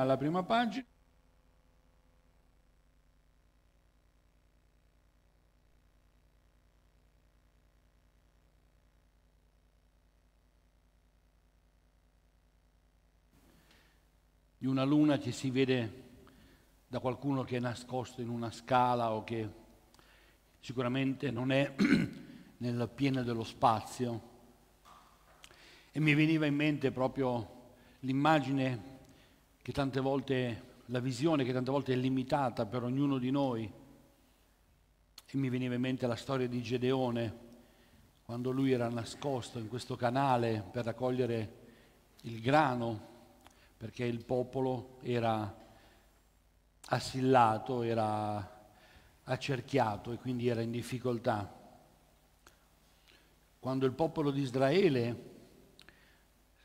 alla prima pagina. di una luna che si vede da qualcuno che è nascosto in una scala o che sicuramente non è nel pieno dello spazio. E mi veniva in mente proprio l'immagine che tante volte, la visione che tante volte è limitata per ognuno di noi. E mi veniva in mente la storia di Gedeone, quando lui era nascosto in questo canale per raccogliere il grano, perché il popolo era assillato, era accerchiato e quindi era in difficoltà. Quando il popolo di Israele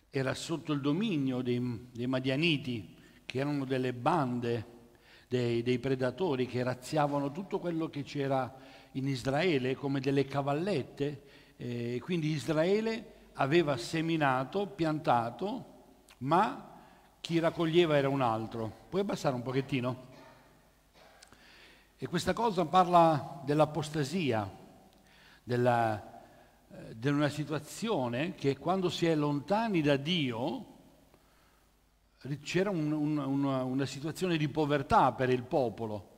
era sotto il dominio dei, dei Madianiti, che erano delle bande dei, dei predatori che razziavano tutto quello che c'era in Israele come delle cavallette. Eh, quindi Israele aveva seminato, piantato, ma chi raccoglieva era un altro. Puoi abbassare un pochettino? E questa cosa parla dell'apostasia, della, eh, di una situazione che quando si è lontani da Dio, c'era un, un, una, una situazione di povertà per il popolo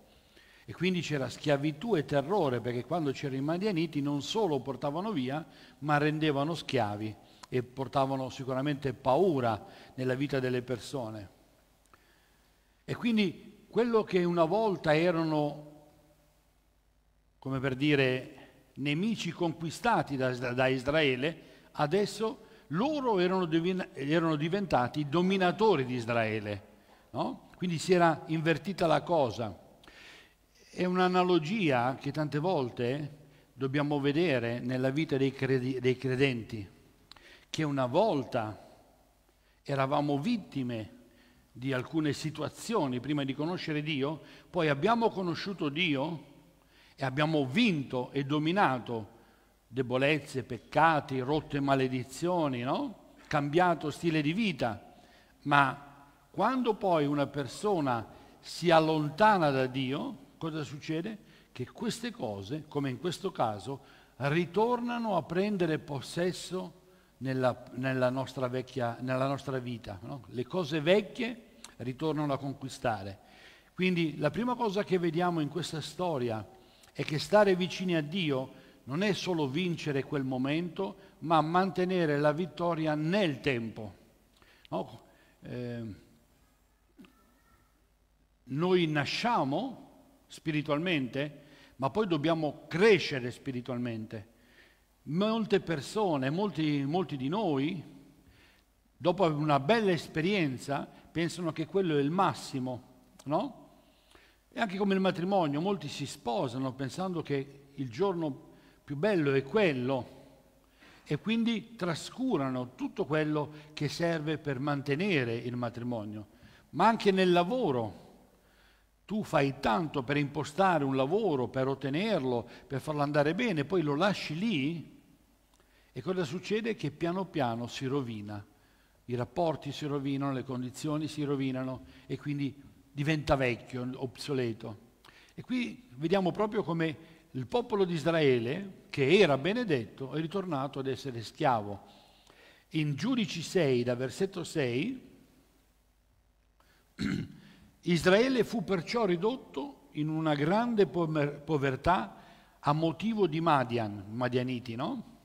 e quindi c'era schiavitù e terrore perché quando c'erano i madianiti non solo portavano via ma rendevano schiavi e portavano sicuramente paura nella vita delle persone. E quindi quello che una volta erano, come per dire, nemici conquistati da, da Israele, adesso loro erano, erano diventati dominatori di Israele. No? Quindi si era invertita la cosa. È un'analogia che tante volte dobbiamo vedere nella vita dei, dei credenti, che una volta eravamo vittime di alcune situazioni prima di conoscere Dio, poi abbiamo conosciuto Dio e abbiamo vinto e dominato debolezze, peccati, rotte maledizioni, no? cambiato stile di vita, ma quando poi una persona si allontana da Dio, cosa succede? Che queste cose, come in questo caso, ritornano a prendere possesso nella, nella, nostra, vecchia, nella nostra, vita. No? Le cose vecchie ritornano a conquistare. Quindi la prima cosa che vediamo in questa storia è che stare vicini a Dio non è solo vincere quel momento, ma mantenere la vittoria nel tempo. No? Eh, noi nasciamo spiritualmente, ma poi dobbiamo crescere spiritualmente. Molte persone, molti, molti di noi, dopo una bella esperienza, pensano che quello è il massimo, no? E anche come il matrimonio, molti si sposano pensando che il giorno più bello è quello e quindi trascurano tutto quello che serve per mantenere il matrimonio, ma anche nel lavoro. Tu fai tanto per impostare un lavoro, per ottenerlo, per farlo andare bene, poi lo lasci lì e cosa succede? Che piano piano si rovina, i rapporti si rovinano, le condizioni si rovinano e quindi diventa vecchio, obsoleto. E qui vediamo proprio come il popolo di Israele, che era benedetto, è ritornato ad essere schiavo. In Giudici 6, da versetto 6, Israele fu perciò ridotto in una grande povertà a motivo di Madian, Madianiti, no?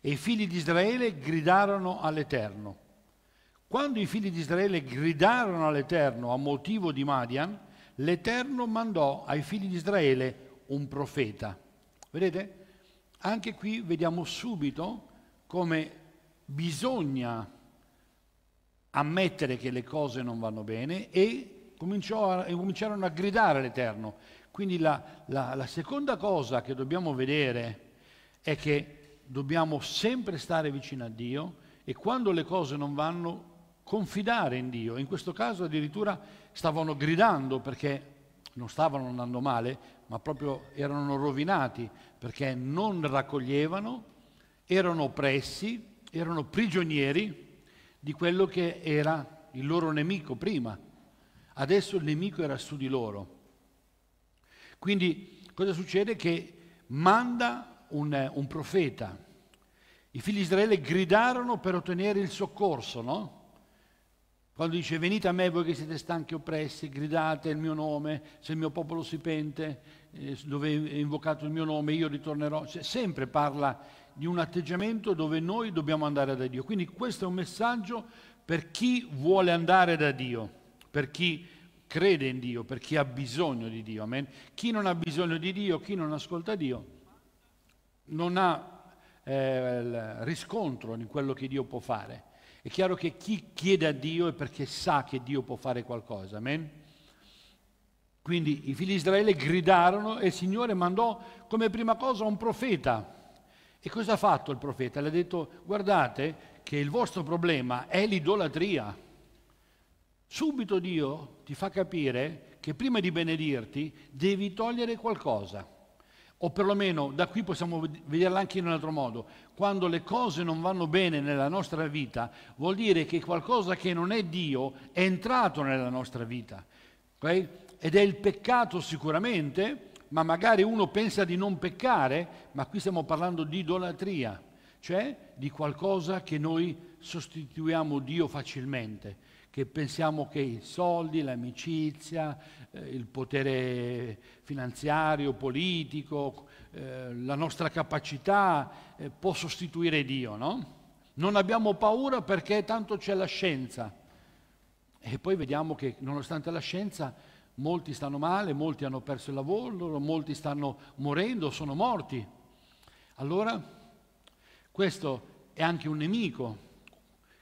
E i figli di Israele gridarono all'Eterno. Quando i figli di Israele gridarono all'Eterno a motivo di Madian, l'Eterno mandò ai figli di Israele un profeta. Vedete? Anche qui vediamo subito come bisogna ammettere che le cose non vanno bene e, a, cominciarono a gridare all'Eterno. Quindi la, la, la seconda cosa che dobbiamo vedere è che dobbiamo sempre stare vicino a Dio e quando le cose non vanno confidare in Dio. In questo caso addirittura stavano gridando perché non stavano andando male, ma proprio erano rovinati perché non raccoglievano, erano oppressi, erano prigionieri di quello che era il loro nemico prima. Adesso il nemico era su di loro. Quindi cosa succede? Che manda un, un profeta. I figli di Israele gridarono per ottenere il soccorso, no? Quando dice venite a me voi che siete stanchi e oppressi, gridate il mio nome, se il mio popolo si pente, eh, dove è invocato il mio nome, io ritornerò. Cioè, sempre parla di un atteggiamento dove noi dobbiamo andare da Dio. Quindi questo è un messaggio per chi vuole andare da Dio, per chi crede in Dio, per chi ha bisogno di Dio. Amen. Chi non ha bisogno di Dio, chi non ascolta Dio, non ha eh, riscontro di quello che Dio può fare chiaro che chi chiede a Dio è perché sa che Dio può fare qualcosa, amen? Quindi i figli di Israele gridarono e il Signore mandò come prima cosa un profeta. E cosa ha fatto il profeta? Le ha detto, guardate che il vostro problema è l'idolatria. Subito Dio ti fa capire che prima di benedirti devi togliere qualcosa o perlomeno da qui possiamo vederla anche in un altro modo, quando le cose non vanno bene nella nostra vita, vuol dire che qualcosa che non è Dio è entrato nella nostra vita. Okay? Ed è il peccato sicuramente, ma magari uno pensa di non peccare, ma qui stiamo parlando di idolatria, cioè di qualcosa che noi sostituiamo Dio facilmente, che pensiamo che i soldi, l'amicizia, eh, il potere finanziario, politico, eh, la nostra capacità eh, può sostituire Dio, no? Non abbiamo paura perché tanto c'è la scienza. E poi vediamo che nonostante la scienza molti stanno male, molti hanno perso il lavoro, molti stanno morendo, sono morti. Allora questo è anche un nemico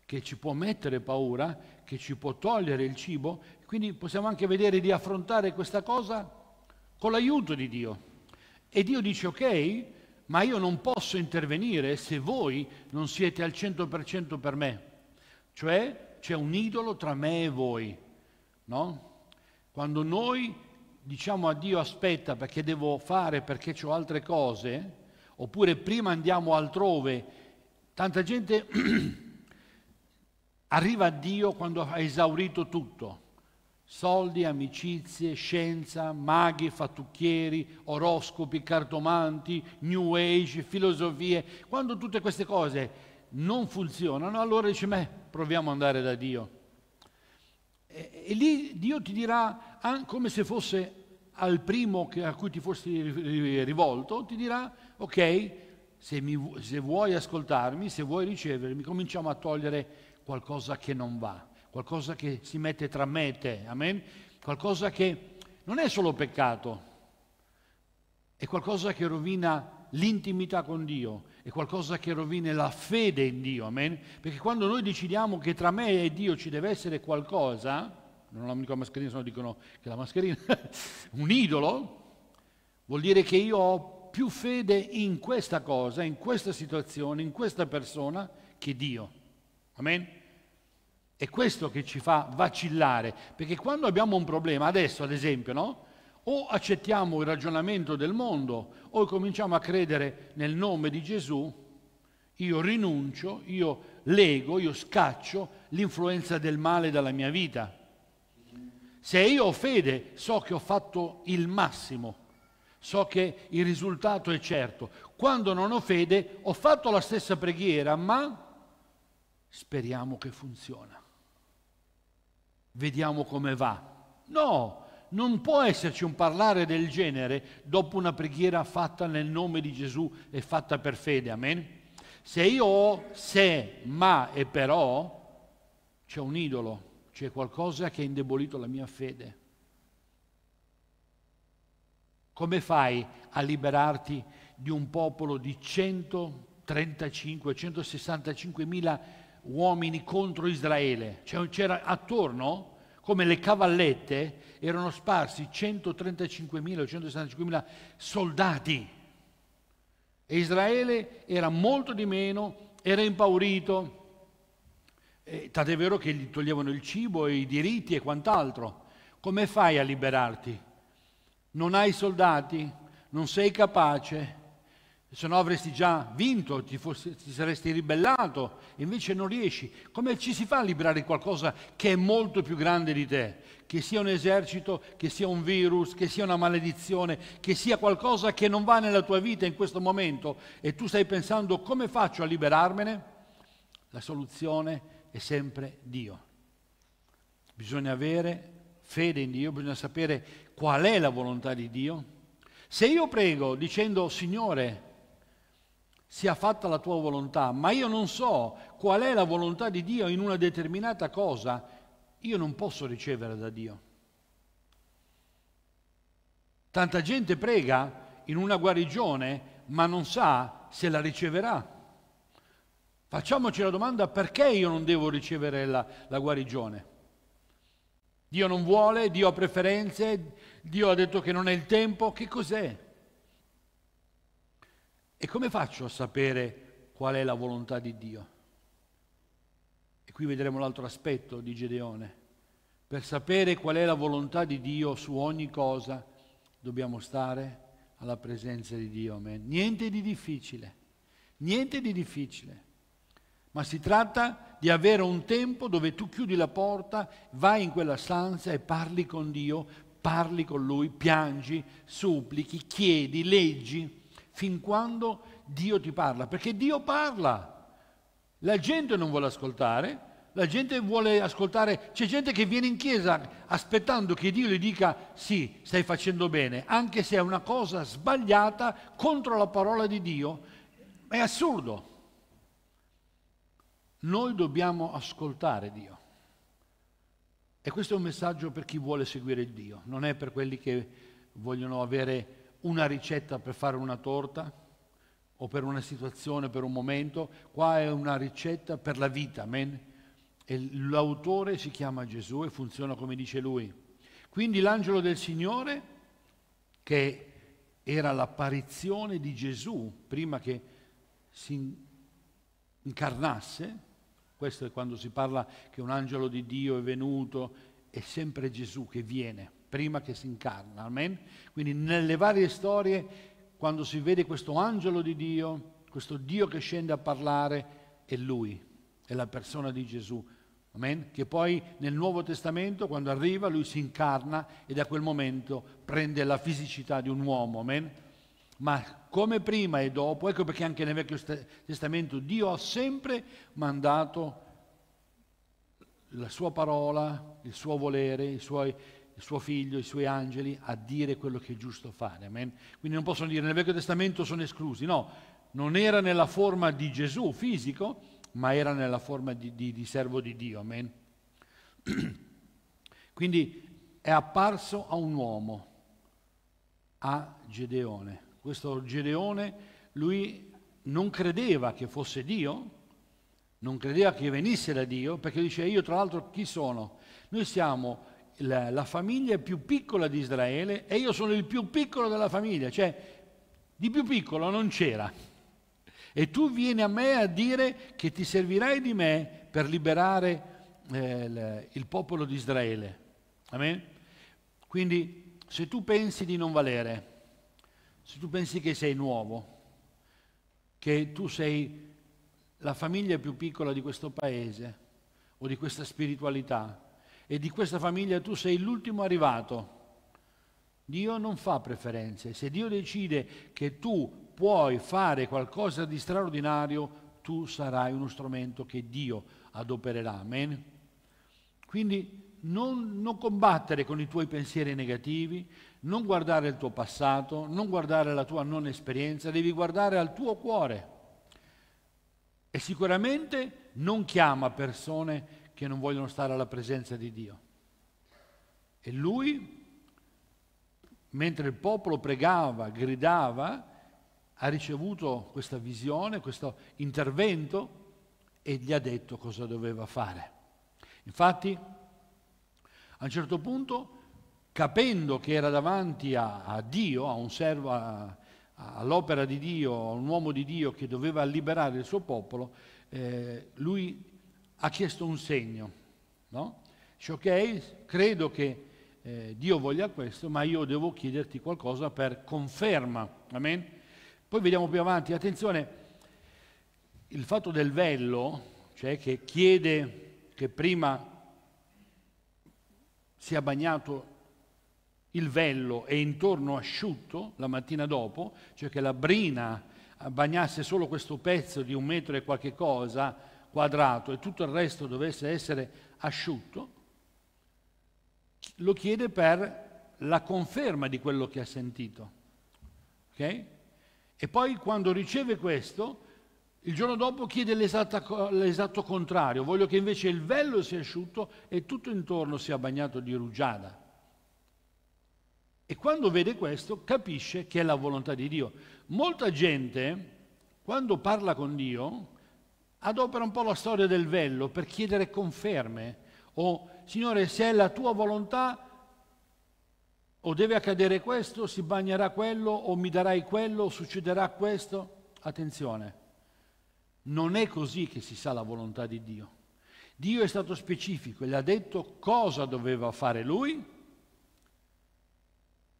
che ci può mettere paura, che ci può togliere il cibo quindi possiamo anche vedere di affrontare questa cosa con l'aiuto di Dio. E Dio dice ok, ma io non posso intervenire se voi non siete al 100% per me. Cioè c'è un idolo tra me e voi. No? Quando noi diciamo a Dio aspetta perché devo fare, perché ho altre cose, oppure prima andiamo altrove, tanta gente arriva a Dio quando ha esaurito tutto Soldi, amicizie, scienza, maghi, fattucchieri, oroscopi, cartomanti, new age, filosofie. Quando tutte queste cose non funzionano, allora dice, beh, proviamo ad andare da Dio. E, e lì Dio ti dirà, come se fosse al primo a cui ti fossi rivolto, ti dirà, ok, se, mi, se vuoi ascoltarmi, se vuoi ricevermi, cominciamo a togliere qualcosa che non va qualcosa che si mette tra me e te, amen? Qualcosa che non è solo peccato, è qualcosa che rovina l'intimità con Dio, è qualcosa che rovina la fede in Dio, amen? Perché quando noi decidiamo che tra me e Dio ci deve essere qualcosa, non la dico la mascherina, se no dicono che la mascherina, un idolo, vuol dire che io ho più fede in questa cosa, in questa situazione, in questa persona che Dio. Amen? È questo che ci fa vacillare, perché quando abbiamo un problema, adesso ad esempio, no? o accettiamo il ragionamento del mondo o cominciamo a credere nel nome di Gesù, io rinuncio, io lego, io scaccio l'influenza del male dalla mia vita. Se io ho fede, so che ho fatto il massimo, so che il risultato è certo. Quando non ho fede, ho fatto la stessa preghiera, ma speriamo che funziona vediamo come va. No, non può esserci un parlare del genere dopo una preghiera fatta nel nome di Gesù e fatta per fede, amen? Se io ho se, ma e però, c'è un idolo, c'è qualcosa che ha indebolito la mia fede. Come fai a liberarti di un popolo di 135, 165 mila uomini contro Israele, cioè, c'era attorno, come le cavallette, erano sparsi 135.000 o 165.000 soldati. E Israele era molto di meno, era impaurito, eh, tant'è vero che gli toglievano il cibo e i diritti e quant'altro. Come fai a liberarti? Non hai soldati, non sei capace, se no avresti già vinto, ti, fossi, ti, saresti ribellato, invece non riesci. Come ci si fa a liberare qualcosa che è molto più grande di te? Che sia un esercito, che sia un virus, che sia una maledizione, che sia qualcosa che non va nella tua vita in questo momento e tu stai pensando come faccio a liberarmene? La soluzione è sempre Dio. Bisogna avere fede in Dio, bisogna sapere qual è la volontà di Dio. Se io prego dicendo Signore, sia fatta la tua volontà, ma io non so qual è la volontà di Dio in una determinata cosa, io non posso ricevere da Dio. Tanta gente prega in una guarigione, ma non sa se la riceverà. Facciamoci la domanda perché io non devo ricevere la, la, guarigione. Dio non vuole, Dio ha preferenze, Dio ha detto che non è il tempo, che cos'è? E come faccio a sapere qual è la volontà di Dio? E qui vedremo l'altro aspetto di Gedeone. Per sapere qual è la volontà di Dio su ogni cosa dobbiamo stare alla presenza di Dio. Amen. Niente di difficile, niente di difficile. Ma si tratta di avere un tempo dove tu chiudi la porta, vai in quella stanza e parli con Dio, parli con Lui, piangi, supplichi, chiedi, leggi fin quando Dio ti parla, perché Dio parla. La gente non vuole ascoltare, la gente vuole ascoltare, c'è gente che viene in chiesa aspettando che Dio gli dica sì, stai facendo bene, anche se è una cosa sbagliata contro la parola di Dio. È assurdo. Noi dobbiamo ascoltare Dio. E questo è un messaggio per chi vuole seguire Dio, non è per quelli che vogliono avere una ricetta per fare una torta o per una situazione, per un momento, qua è una ricetta per la vita, amen. E l'autore si chiama Gesù e funziona come dice lui. Quindi l'angelo del Signore, che era l'apparizione di Gesù prima che si incarnasse, questo è quando si parla che un angelo di Dio è venuto, è sempre Gesù che viene prima che si incarna, amen? Quindi nelle varie storie, quando si vede questo angelo di Dio, questo Dio che scende a parlare, è lui, è la persona di Gesù, amen? Che poi nel Nuovo Testamento, quando arriva, lui si incarna e da quel momento prende la fisicità di un uomo, amen? Ma come prima e dopo, ecco perché anche nel Vecchio Testamento Dio ha sempre mandato la sua parola, il suo volere, i suoi il suo figlio, i suoi angeli a dire quello che è giusto fare. Amen? Quindi non possono dire nel Vecchio Testamento sono esclusi, no, non era nella forma di Gesù fisico, ma era nella forma di, di, di servo di Dio. Amen? Quindi è apparso a un uomo, a Gedeone. Questo Gedeone, lui non credeva che fosse Dio, non credeva che venisse da Dio, perché dice io tra l'altro chi sono? Noi siamo la, la famiglia più piccola di Israele e io sono il più piccolo della famiglia, cioè di più piccolo non c'era. E tu vieni a me a dire che ti servirai di me per liberare eh, il, il popolo di Israele. Amen? Quindi se tu pensi di non valere, se tu pensi che sei nuovo, che tu sei la famiglia più piccola di questo paese o di questa spiritualità, e di questa famiglia tu sei l'ultimo arrivato. Dio non fa preferenze. Se Dio decide che tu puoi fare qualcosa di straordinario, tu sarai uno strumento che Dio adopererà. Amen? Quindi non, non combattere con i tuoi pensieri negativi, non guardare il tuo passato, non guardare la tua non esperienza, devi guardare al tuo cuore. E sicuramente non chiama persone che non vogliono stare alla presenza di Dio. E lui, mentre il popolo pregava, gridava, ha ricevuto questa visione, questo intervento e gli ha detto cosa doveva fare. Infatti, a un certo punto, capendo che era davanti a, a Dio, a un servo, a, all'opera di Dio, a un uomo di Dio che doveva liberare il suo popolo, eh, lui ha chiesto un segno, no? Dice, ok, credo che eh, Dio voglia questo, ma io devo chiederti qualcosa per conferma, amen? Poi vediamo più avanti, attenzione, il fatto del vello, cioè che chiede che prima sia bagnato il vello e intorno asciutto la mattina dopo, cioè che la brina bagnasse solo questo pezzo di un metro e qualche cosa, quadrato e tutto il resto dovesse essere asciutto, lo chiede per la conferma di quello che ha sentito. Okay? E poi quando riceve questo, il giorno dopo chiede l'esatto contrario, voglio che invece il vello sia asciutto e tutto intorno sia bagnato di rugiada. E quando vede questo capisce che è la volontà di Dio. Molta gente, quando parla con Dio, adopera un po' la storia del vello per chiedere conferme o Signore se è la tua volontà o deve accadere questo, si bagnerà quello o mi darai quello, succederà questo. Attenzione, non è così che si sa la volontà di Dio. Dio è stato specifico e gli ha detto cosa doveva fare lui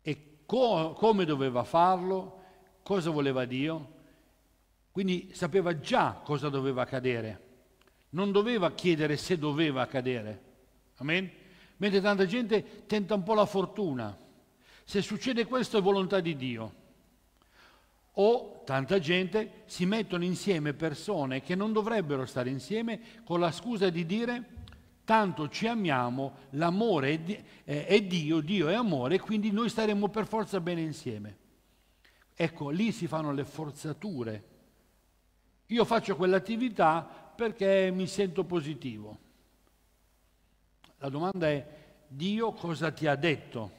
e co- come doveva farlo, cosa voleva Dio quindi sapeva già cosa doveva accadere. Non doveva chiedere se doveva accadere. Amen? Mentre tanta gente tenta un po' la fortuna. Se succede questo è volontà di Dio. O tanta gente si mettono insieme persone che non dovrebbero stare insieme con la scusa di dire tanto ci amiamo, l'amore è, Dio, Dio è amore, quindi noi staremo per forza bene insieme. Ecco, lì si fanno le forzature io faccio quell'attività perché mi sento positivo. La domanda è, Dio cosa ti ha detto?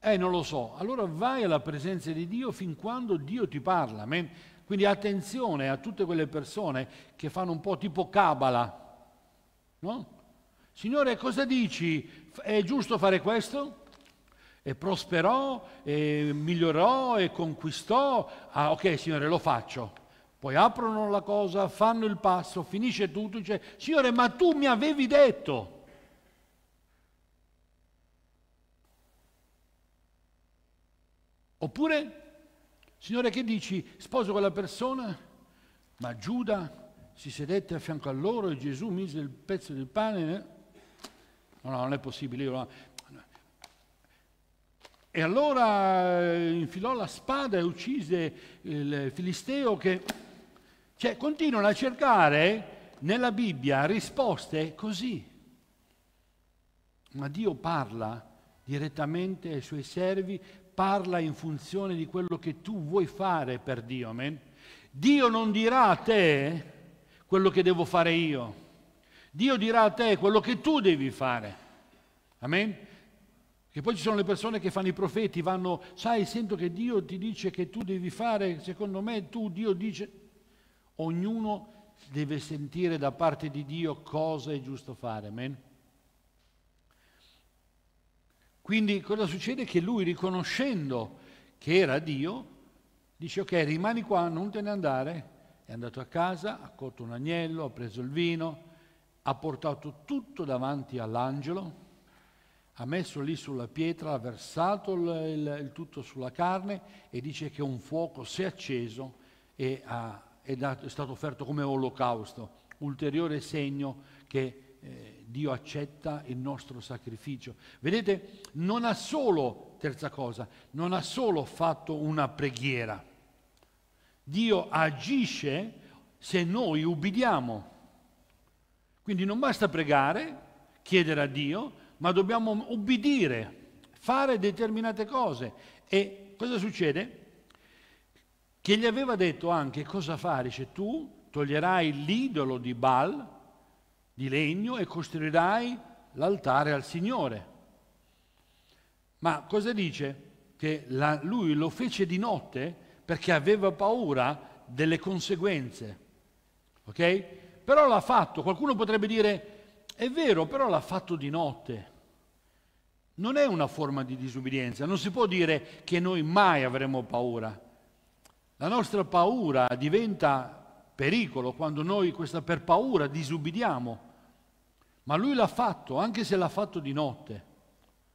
Eh, non lo so. Allora vai alla presenza di Dio fin quando Dio ti parla. Quindi attenzione a tutte quelle persone che fanno un po' tipo cabala. No? Signore, cosa dici? È giusto fare questo? e prosperò e migliorò e conquistò. Ah, ok Signore, lo faccio. Poi aprono la cosa, fanno il passo, finisce tutto, dice, Signore, ma tu mi avevi detto. Oppure, Signore, che dici? Sposo quella persona? Ma Giuda si sedette a fianco a loro e Gesù mise il pezzo del pane. Eh?". No, no, non è possibile. Io, no. E allora eh, infilò la spada e uccise il Filisteo che... Cioè, continuano a cercare nella Bibbia risposte così. Ma Dio parla direttamente ai suoi servi, parla in funzione di quello che tu vuoi fare per Dio, amen? Dio non dirà a te quello che devo fare io. Dio dirà a te quello che tu devi fare. Amen? Che poi ci sono le persone che fanno i profeti, vanno, sai, sento che Dio ti dice che tu devi fare, secondo me tu, Dio dice, ognuno deve sentire da parte di Dio cosa è giusto fare. Amen? Quindi cosa succede? Che lui, riconoscendo che era Dio, dice ok, rimani qua, non te ne andare. È andato a casa, ha cotto un agnello, ha preso il vino, ha portato tutto davanti all'angelo ha messo lì sulla pietra, ha versato il, il, il tutto sulla carne e dice che un fuoco si è acceso e ha, è, dato, è, stato offerto come olocausto, ulteriore segno che eh, Dio accetta il nostro sacrificio. Vedete, non ha solo, terza cosa, non ha solo fatto una preghiera. Dio agisce se noi ubbidiamo. Quindi non basta pregare, chiedere a Dio, ma dobbiamo obbedire, fare determinate cose. E cosa succede? Che gli aveva detto anche cosa fare, se tu toglierai l'idolo di Baal, di legno, e costruirai l'altare al Signore. Ma cosa dice? Che la, lui lo fece di notte perché aveva paura delle conseguenze. Ok? Però l'ha fatto. Qualcuno potrebbe dire, è vero, però l'ha fatto di notte. Non è una forma di disubbidienza, non si può dire che noi mai avremo paura. La nostra paura diventa pericolo quando noi questa per paura disubbidiamo. Ma lui l'ha fatto, anche se l'ha fatto di notte.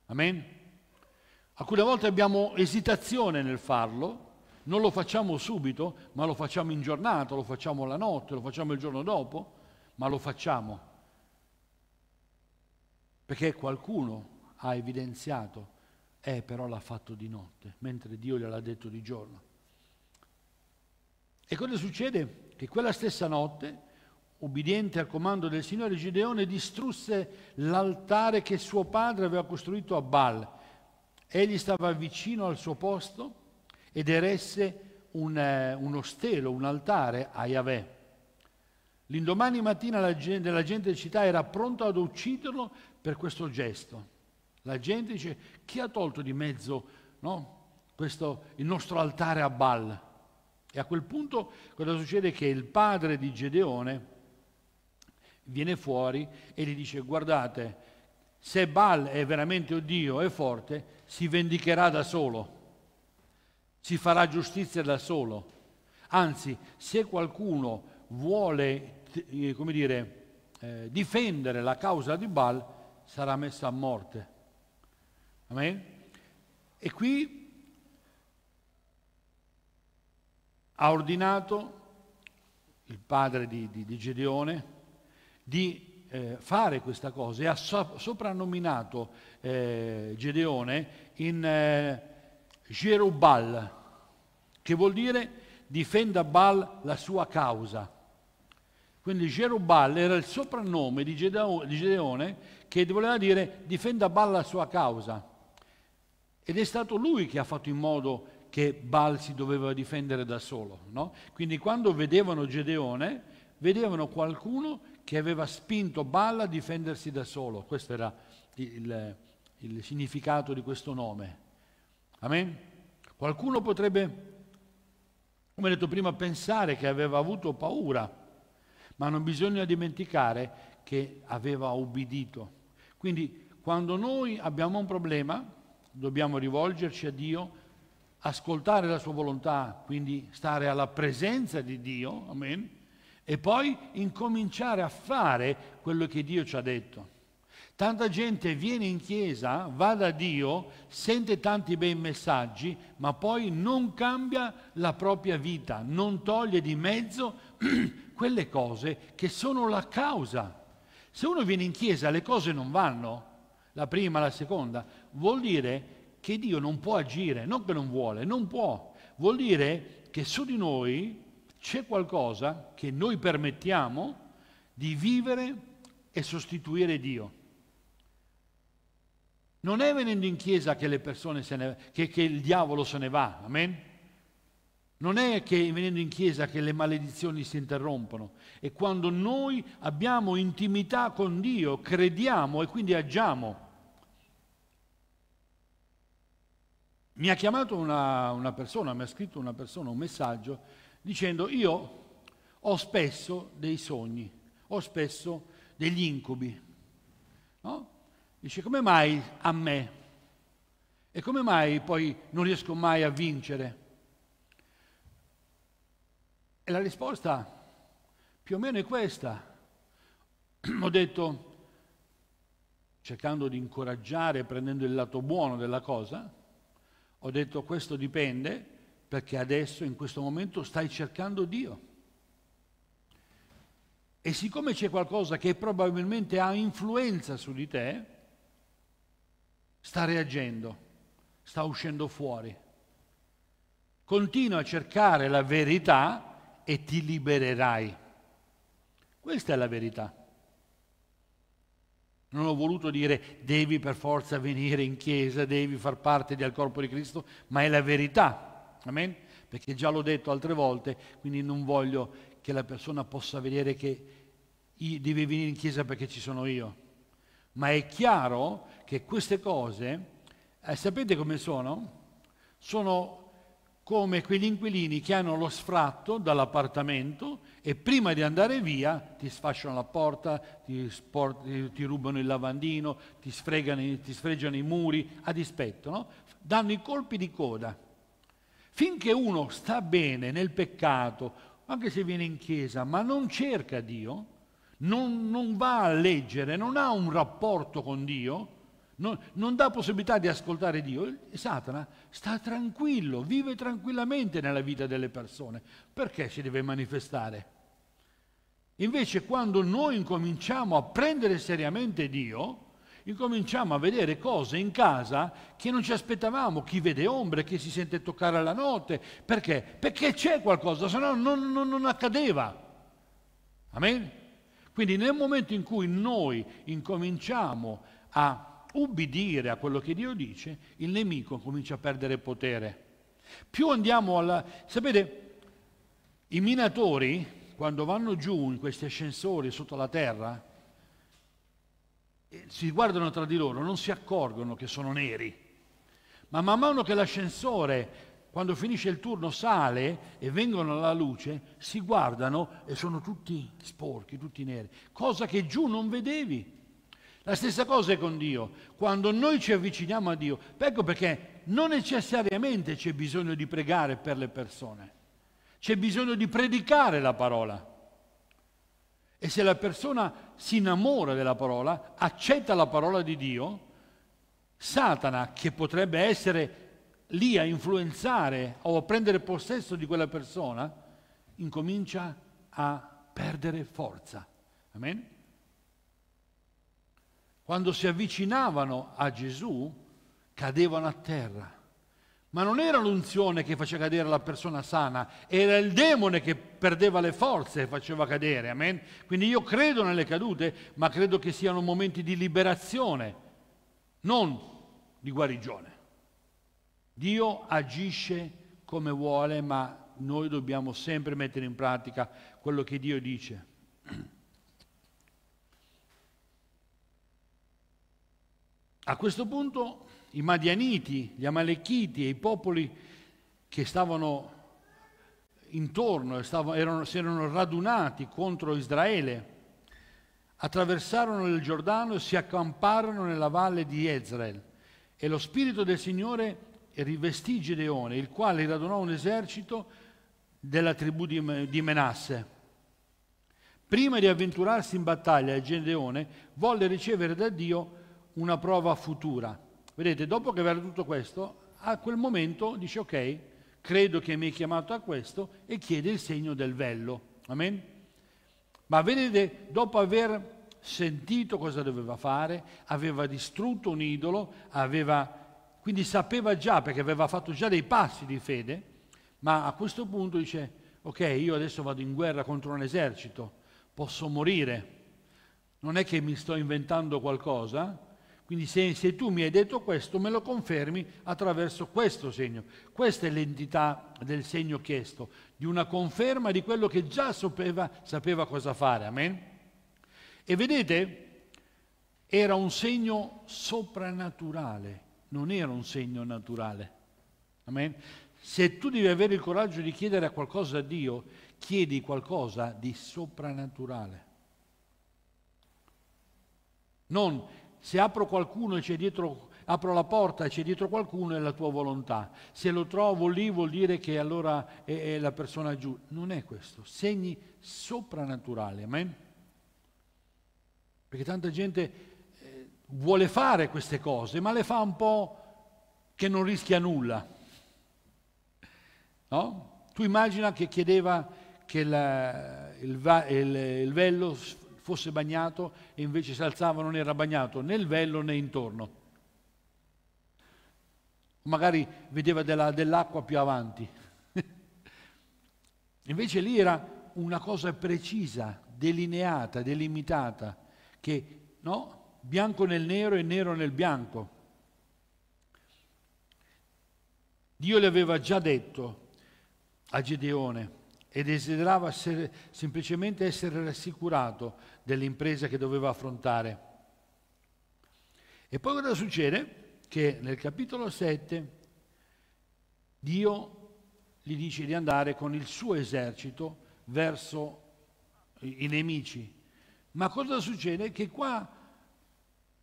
Amen? Alcune volte abbiamo esitazione nel farlo, non lo facciamo subito, ma lo facciamo in giornata, lo facciamo la notte, lo facciamo il giorno dopo, ma lo facciamo perché qualcuno ha evidenziato, eh però l'ha fatto di notte, mentre Dio gliel'ha detto di giorno. E cosa succede? Che quella stessa notte, ubbidiente al comando del Signore, Gideone distrusse l'altare che suo padre aveva costruito a Baal. Egli stava vicino al suo posto ed eresse un, eh, uno stelo, un altare a Yahweh. L'indomani mattina la gente, la gente della città era pronta ad ucciderlo per questo gesto. La gente dice, chi ha tolto di mezzo no, questo, il nostro altare a Baal? E a quel punto cosa succede? Che il padre di Gedeone viene fuori e gli dice, guardate, se Baal è veramente Dio, è forte, si vendicherà da solo, si farà giustizia da solo. Anzi, se qualcuno vuole eh, come dire, eh, difendere la causa di Baal sarà messa a morte. Amen? E qui ha ordinato il padre di, di, di Gedeone di eh, fare questa cosa e ha so, soprannominato eh, Gedeone in eh, Jerubal, che vuol dire difenda Baal la sua causa. Quindi Gerubal era il soprannome di Gedeone che voleva dire difenda Baal la sua causa. Ed è stato lui che ha fatto in modo che Baal si doveva difendere da solo. No? Quindi quando vedevano Gedeone, vedevano qualcuno che aveva spinto Baal a difendersi da solo. Questo era il, il significato di questo nome. Amen? Qualcuno potrebbe, come detto prima, pensare che aveva avuto paura ma non bisogna dimenticare che aveva ubbidito. Quindi quando noi abbiamo un problema dobbiamo rivolgerci a Dio, ascoltare la sua volontà, quindi stare alla presenza di Dio, amen, e poi incominciare a fare quello che Dio ci ha detto. Tanta gente viene in chiesa, va da Dio, sente tanti bei messaggi, ma poi non cambia la propria vita, non toglie di mezzo quelle cose che sono la causa. Se uno viene in chiesa e le cose non vanno, la prima, la seconda, vuol dire che Dio non può agire, non che non vuole, non può. Vuol dire che su di noi c'è qualcosa che noi permettiamo di vivere e sostituire Dio. Non è venendo in chiesa che, ne, che, che il diavolo se ne va, amen? Non è che venendo in chiesa che le maledizioni si interrompono, è quando noi abbiamo intimità con Dio, crediamo e quindi agiamo. Mi ha chiamato una, una persona, mi ha scritto una persona un messaggio dicendo io ho spesso dei sogni, ho spesso degli incubi. No? Dice, come mai a me? E come mai poi non riesco mai a vincere? E la risposta più o meno è questa. Ho detto, cercando di incoraggiare, prendendo il lato buono della cosa, ho detto questo dipende perché adesso, in questo momento, stai cercando Dio. E siccome c'è qualcosa che probabilmente ha influenza su di te, sta reagendo, sta uscendo fuori. Continua a cercare la verità e ti libererai. Questa è la verità. Non ho voluto dire devi per forza venire in chiesa, devi far parte del corpo di Cristo, ma è la verità. Amen? Perché già l'ho detto altre volte, quindi non voglio che la persona possa vedere che devi venire in chiesa perché ci sono io. Ma è chiaro che queste cose, eh, sapete come sono? Sono come quegli inquilini che hanno lo sfratto dall'appartamento e prima di andare via ti sfasciano la porta, ti, sport, ti rubano il lavandino, ti, sfregano, ti sfregiano i muri a dispetto, no? danno i colpi di coda. Finché uno sta bene nel peccato, anche se viene in chiesa, ma non cerca Dio, non, non va a leggere, non ha un rapporto con Dio, non, non, dà possibilità di ascoltare Dio, Satana sta tranquillo, vive tranquillamente nella vita delle persone. Perché si deve manifestare? Invece quando noi incominciamo a prendere seriamente Dio, incominciamo a vedere cose in casa che non ci aspettavamo, chi vede ombre, chi si sente toccare alla notte, perché? Perché c'è qualcosa, se no non, non, non accadeva. Amen? Quindi nel momento in cui noi incominciamo a ubbidire a quello che Dio dice, il nemico comincia a perdere potere. Più andiamo alla... Sapete, i minatori, quando vanno giù in questi ascensori sotto la terra, eh, si guardano tra di loro, non si accorgono che sono neri. Ma man mano che l'ascensore quando finisce il turno sale e vengono alla luce, si guardano e sono tutti sporchi, tutti neri, cosa che giù non vedevi. La stessa cosa è con Dio. Quando noi ci avviciniamo a Dio, ecco perché non necessariamente c'è bisogno di pregare per le persone, c'è bisogno di predicare la parola. E se la persona si innamora della parola, accetta la parola di Dio, Satana, che potrebbe essere lì a influenzare o a prendere possesso di quella persona, incomincia a perdere forza. Amen? Quando si avvicinavano a Gesù, cadevano a terra. Ma non era l'unzione che faceva cadere la persona sana, era il demone che perdeva le forze e faceva cadere. Amen? Quindi io credo nelle cadute, ma credo che siano momenti di liberazione, non di guarigione. Dio agisce come vuole, ma noi dobbiamo sempre mettere in pratica quello che Dio dice. A questo punto i Madianiti, gli Amalechiti e i popoli che stavano intorno, stavano, si erano radunati contro Israele, attraversarono il Giordano e si accamparono nella valle di Ezrael. E lo Spirito del Signore rivestì Gedeone, il quale radunò un esercito della tribù di Menasse. Prima di avventurarsi in battaglia, Gedeone volle ricevere da Dio una prova futura. Vedete, dopo che aveva tutto questo, a quel momento dice ok, credo che mi hai chiamato a questo e chiede il segno del vello. Amen? Ma vedete, dopo aver sentito cosa doveva fare, aveva distrutto un idolo, aveva quindi sapeva già, perché aveva fatto già dei passi di fede, ma a questo punto dice, ok, io adesso vado in guerra contro un esercito, posso morire, non è che mi sto inventando qualcosa, quindi se, se, tu mi hai detto questo, me lo confermi attraverso questo segno. Questa è l'entità del segno chiesto, di una conferma di quello che già sapeva, sapeva cosa fare. Amen? E vedete, era un segno soprannaturale non era un segno naturale. Amen? Se tu devi avere il coraggio di chiedere qualcosa a Dio, chiedi qualcosa di soprannaturale. Non se apro qualcuno e c'è dietro apro la porta, e c'è dietro qualcuno è la tua volontà. Se lo trovo lì vuol dire che allora è, è la persona giù. Non è questo, segni soprannaturali, amen? Perché tanta gente vuole fare queste cose, ma le fa un po' che non rischia nulla. No? Tu immagina che chiedeva che la, il, il, il, vello fosse bagnato e invece si alzava non era bagnato né il vello né intorno. Magari vedeva della, dell'acqua più avanti. invece lì era una cosa precisa, delineata, delimitata, che no? bianco nel nero e nero nel bianco. Dio le aveva già detto a Gedeone e desiderava essere, semplicemente essere rassicurato dell'impresa che doveva affrontare. E poi cosa succede? Che nel capitolo 7 Dio gli dice di andare con il suo esercito verso i nemici. Ma cosa succede? Che qua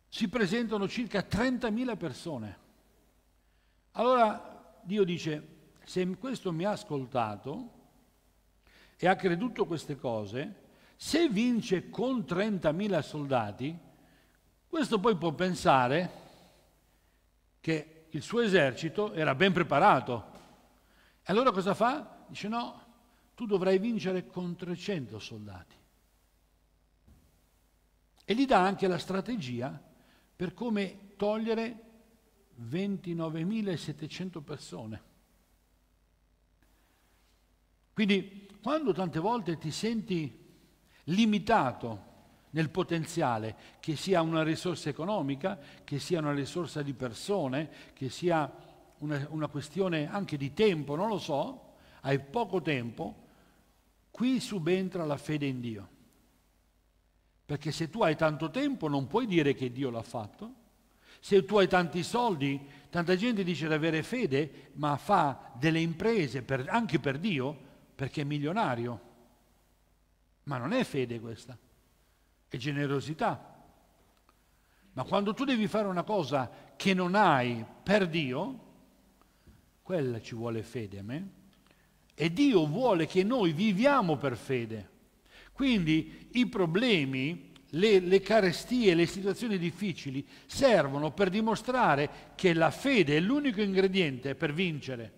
si presentano circa 30.000 persone. Allora Dio dice, se questo mi ha ascoltato e ha creduto queste cose, se vince con 30.000 soldati, questo poi può pensare che il suo esercito era ben preparato. E allora cosa fa? Dice no, tu dovrai vincere con 300 soldati. E gli dà anche la strategia per come togliere 29.700 persone. Quindi quando tante volte ti senti limitato nel potenziale, che sia una risorsa economica, che sia una risorsa di persone, che sia una, una questione anche di tempo, non lo so, hai poco tempo, qui subentra la fede in Dio. Perché se tu hai tanto tempo non puoi dire che Dio l'ha fatto. Se tu hai tanti soldi, tanta gente dice di avere fede, ma fa delle imprese per, anche per Dio perché è milionario. Ma non è fede questa, è generosità. Ma quando tu devi fare una cosa che non hai per Dio, quella ci vuole fede a me. E Dio vuole che noi viviamo per fede. Quindi i problemi, le, le carestie, le situazioni difficili servono per dimostrare che la fede è l'unico ingrediente per vincere.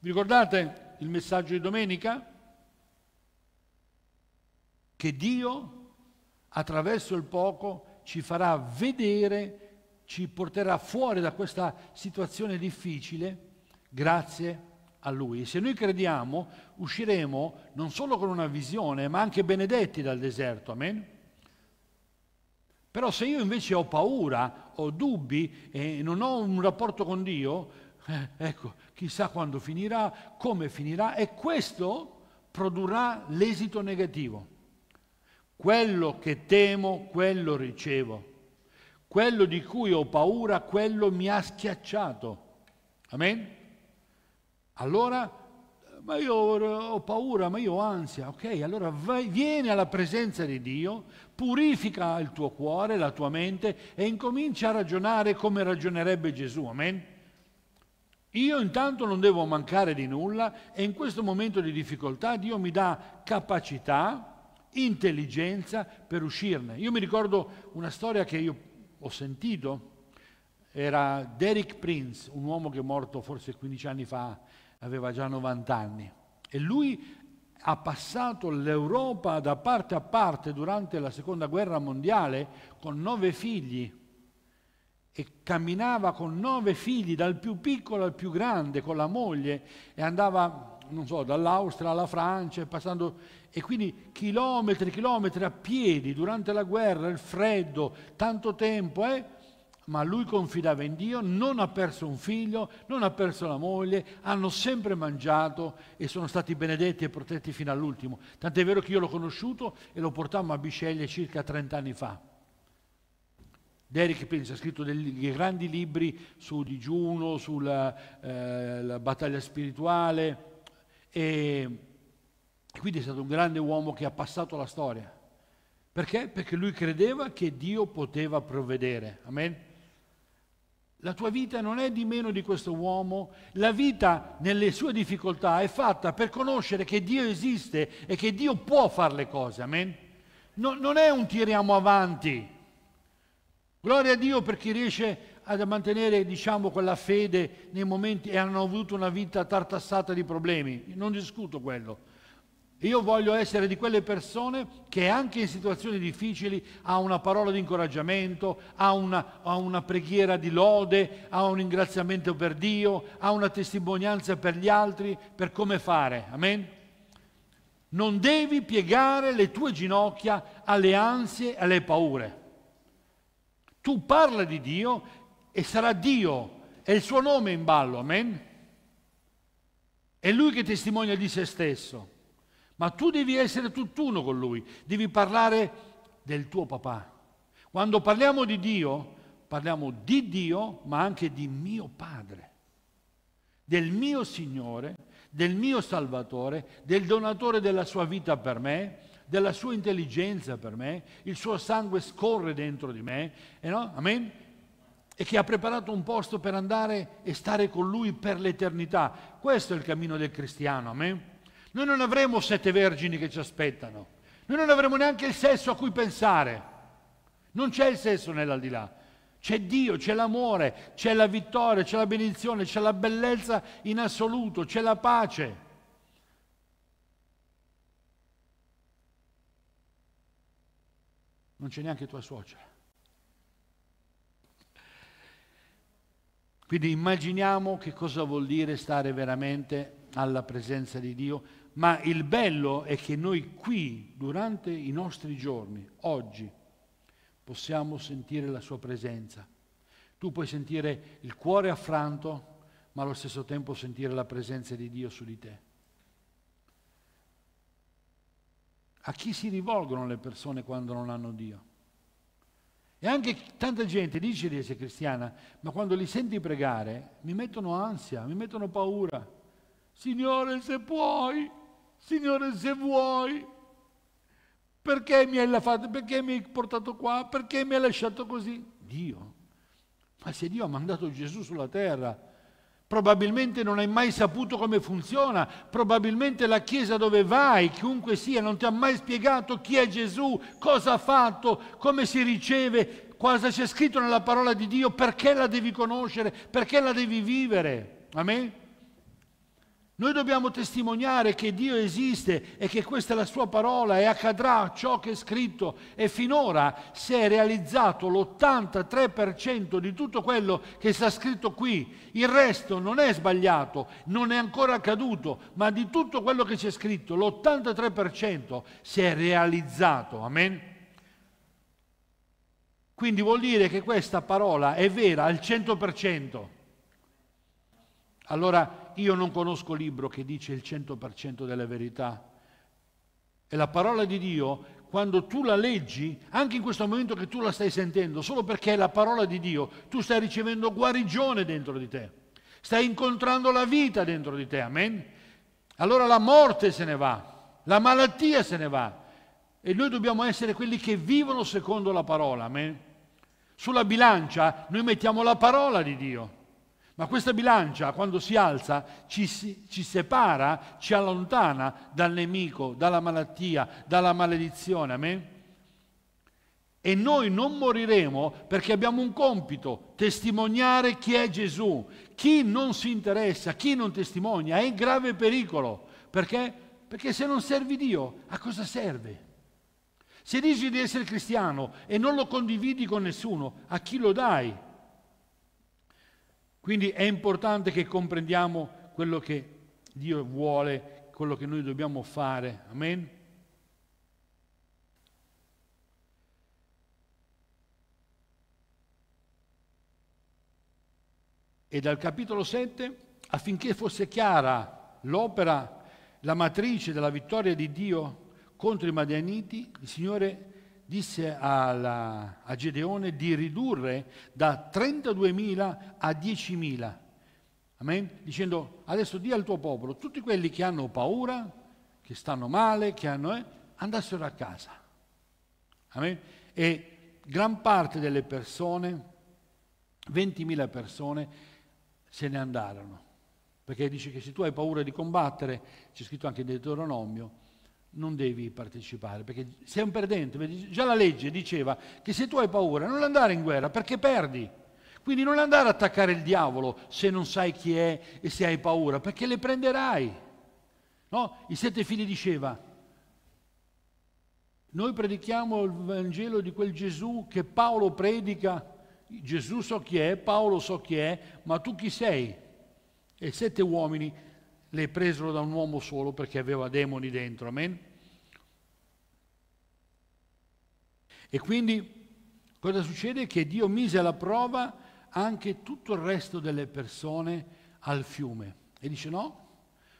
Vi ricordate il messaggio di domenica? Che Dio attraverso il poco ci farà vedere, ci porterà fuori da questa situazione difficile grazie a Dio a Lui. Se noi crediamo, usciremo non solo con una visione, ma anche benedetti dal deserto. Amen? Però se io invece ho paura, ho dubbi e non ho un rapporto con Dio, eh, ecco, chissà quando finirà, come finirà e questo produrrà l'esito negativo. Quello che temo, quello ricevo. Quello di cui ho paura, quello mi ha schiacciato. Amen? Allora, eh, ma io ho paura, ma io ho ansia, ok? Allora vai, vieni alla presenza di Dio, purifica il tuo cuore, la tua mente e incomincia a ragionare come ragionerebbe Gesù, amen? Io intanto non devo mancare di nulla e in questo momento di difficoltà Dio mi dà capacità, intelligenza per uscirne. Io mi ricordo una storia che io ho sentito, era Derek Prince, un uomo che è morto forse 15 anni fa, aveva già 90 anni e lui ha passato l'Europa da parte a parte durante la seconda guerra mondiale con nove figli e camminava con nove figli dal più piccolo al più grande con la moglie e andava non so dall'Austria alla Francia passando e quindi chilometri e chilometri a piedi durante la guerra il freddo tanto tempo eh, ma lui confidava in Dio, non ha perso un figlio, non ha perso la moglie, hanno sempre mangiato e sono stati benedetti e protetti fino all'ultimo. Tant'è vero che io l'ho conosciuto e lo portammo a Bisceglie circa 30 anni fa. Derek Prince ha scritto dei grandi libri su digiuno, sulla eh, battaglia spirituale e quindi è stato un grande uomo che ha passato la storia. Perché? Perché lui credeva che Dio poteva provvedere. Amen? La tua vita non è di meno di questo uomo, la vita nelle sue difficoltà è fatta per conoscere che Dio esiste e che Dio può fare le cose, amen? No, non è un tiriamo avanti. Gloria a Dio per chi riesce a mantenere, diciamo, quella fede nei momenti e hanno avuto una vita tartassata di problemi, non discuto quello io voglio essere di quelle persone che anche in situazioni difficili ha una parola di incoraggiamento, ha una, ha una preghiera di lode, ha un ringraziamento per Dio, ha una testimonianza per gli altri, per come fare. Amen? Non devi piegare le tue ginocchia alle ansie e alle paure. Tu parla di Dio e sarà Dio e il suo nome in ballo. Amen? È Lui che testimonia di se stesso. Ma tu devi essere tutt'uno con lui, devi parlare del tuo papà. Quando parliamo di Dio, parliamo di Dio, ma anche di mio Padre, del mio Signore, del mio Salvatore, del donatore della sua vita per me, della sua intelligenza per me, il suo sangue scorre dentro di me, eh no? Amen? E che ha preparato un posto per andare e stare con lui per l'eternità. Questo è il cammino del cristiano, amen? Noi non avremo sette vergini che ci aspettano. Noi non avremo neanche il sesso a cui pensare. Non c'è il sesso nell'aldilà. C'è Dio, c'è l'amore, c'è la vittoria, c'è la benedizione, c'è la bellezza in assoluto, c'è la pace. Non c'è neanche tua suocera. Quindi immaginiamo che cosa vuol dire stare veramente alla presenza di Dio ma il bello è che noi qui, durante i nostri giorni, oggi, possiamo sentire la sua presenza. Tu puoi sentire il cuore affranto, ma allo stesso tempo sentire la presenza di Dio su di te. A chi si rivolgono le persone quando non hanno Dio? E anche tanta gente dice di essere cristiana, ma quando li senti pregare mi mettono ansia, mi mettono paura. Signore, se puoi, Signore, se vuoi, perché mi hai, lafato, perché mi hai portato qua? Perché mi hai lasciato così? Dio. Ma se Dio ha mandato Gesù sulla terra, probabilmente non hai mai saputo come funziona, probabilmente la chiesa dove vai, chiunque sia, non ti ha mai spiegato chi è Gesù, cosa ha fatto, come si riceve, cosa c'è scritto nella parola di Dio, perché la devi conoscere, perché la devi vivere. Amen? Noi dobbiamo testimoniare che Dio esiste e che questa è la sua parola e accadrà ciò che è scritto e finora si è realizzato l'83% di tutto quello che sta scritto qui. Il resto non è sbagliato, non è ancora accaduto, ma di tutto quello che c'è scritto l'83% si è realizzato. Amen. Quindi vuol dire che questa parola è vera al 100%. Allora io non conosco libro che dice il 100% della verità. E la parola di Dio, quando tu la leggi, anche in questo momento che tu la stai sentendo, solo perché è la parola di Dio, tu stai ricevendo guarigione dentro di te. Stai incontrando la vita dentro di te, amen? Allora la morte se ne va, la malattia se ne va. E noi dobbiamo essere quelli che vivono secondo la parola, amen? Sulla bilancia noi mettiamo la parola di Dio. Ma questa bilancia, quando si alza, ci, ci, separa, ci allontana dal nemico, dalla malattia, dalla maledizione. Amen? E noi non moriremo perché abbiamo un compito, testimoniare chi è Gesù. Chi non si interessa, chi non testimonia, è in grave pericolo. Perché? Perché se non servi Dio, a cosa serve? Se dici di essere cristiano e non lo condividi con nessuno, a chi lo dai? Quindi è importante che comprendiamo quello che Dio vuole, quello che noi dobbiamo fare. Amen? E dal capitolo 7, affinché fosse chiara l'opera, la matrice della vittoria di Dio contro i Madianiti, il Signore disse alla, a Gedeone di ridurre da 32.000 a 10.000. Amen? Dicendo adesso di al tuo popolo, tutti quelli che hanno paura, che stanno male, che hanno, eh, andassero a casa. Amen? E gran parte delle persone, 20.000 persone, se ne andarono. Perché dice che se tu hai paura di combattere, c'è scritto anche in Deuteronomio, non devi partecipare, perché sei un perdente. Già la legge diceva che se tu hai paura non andare in guerra perché perdi. Quindi non andare a attaccare il diavolo se non sai chi è e se hai paura, perché le prenderai. No? I sette figli diceva, noi predichiamo il Vangelo di quel Gesù che Paolo predica, Gesù so chi è, Paolo so chi è, ma tu chi sei? E sette uomini le presero da un uomo solo perché aveva demoni dentro. Amen? E quindi cosa succede? Che Dio mise alla prova anche tutto il resto delle persone al fiume. E dice no,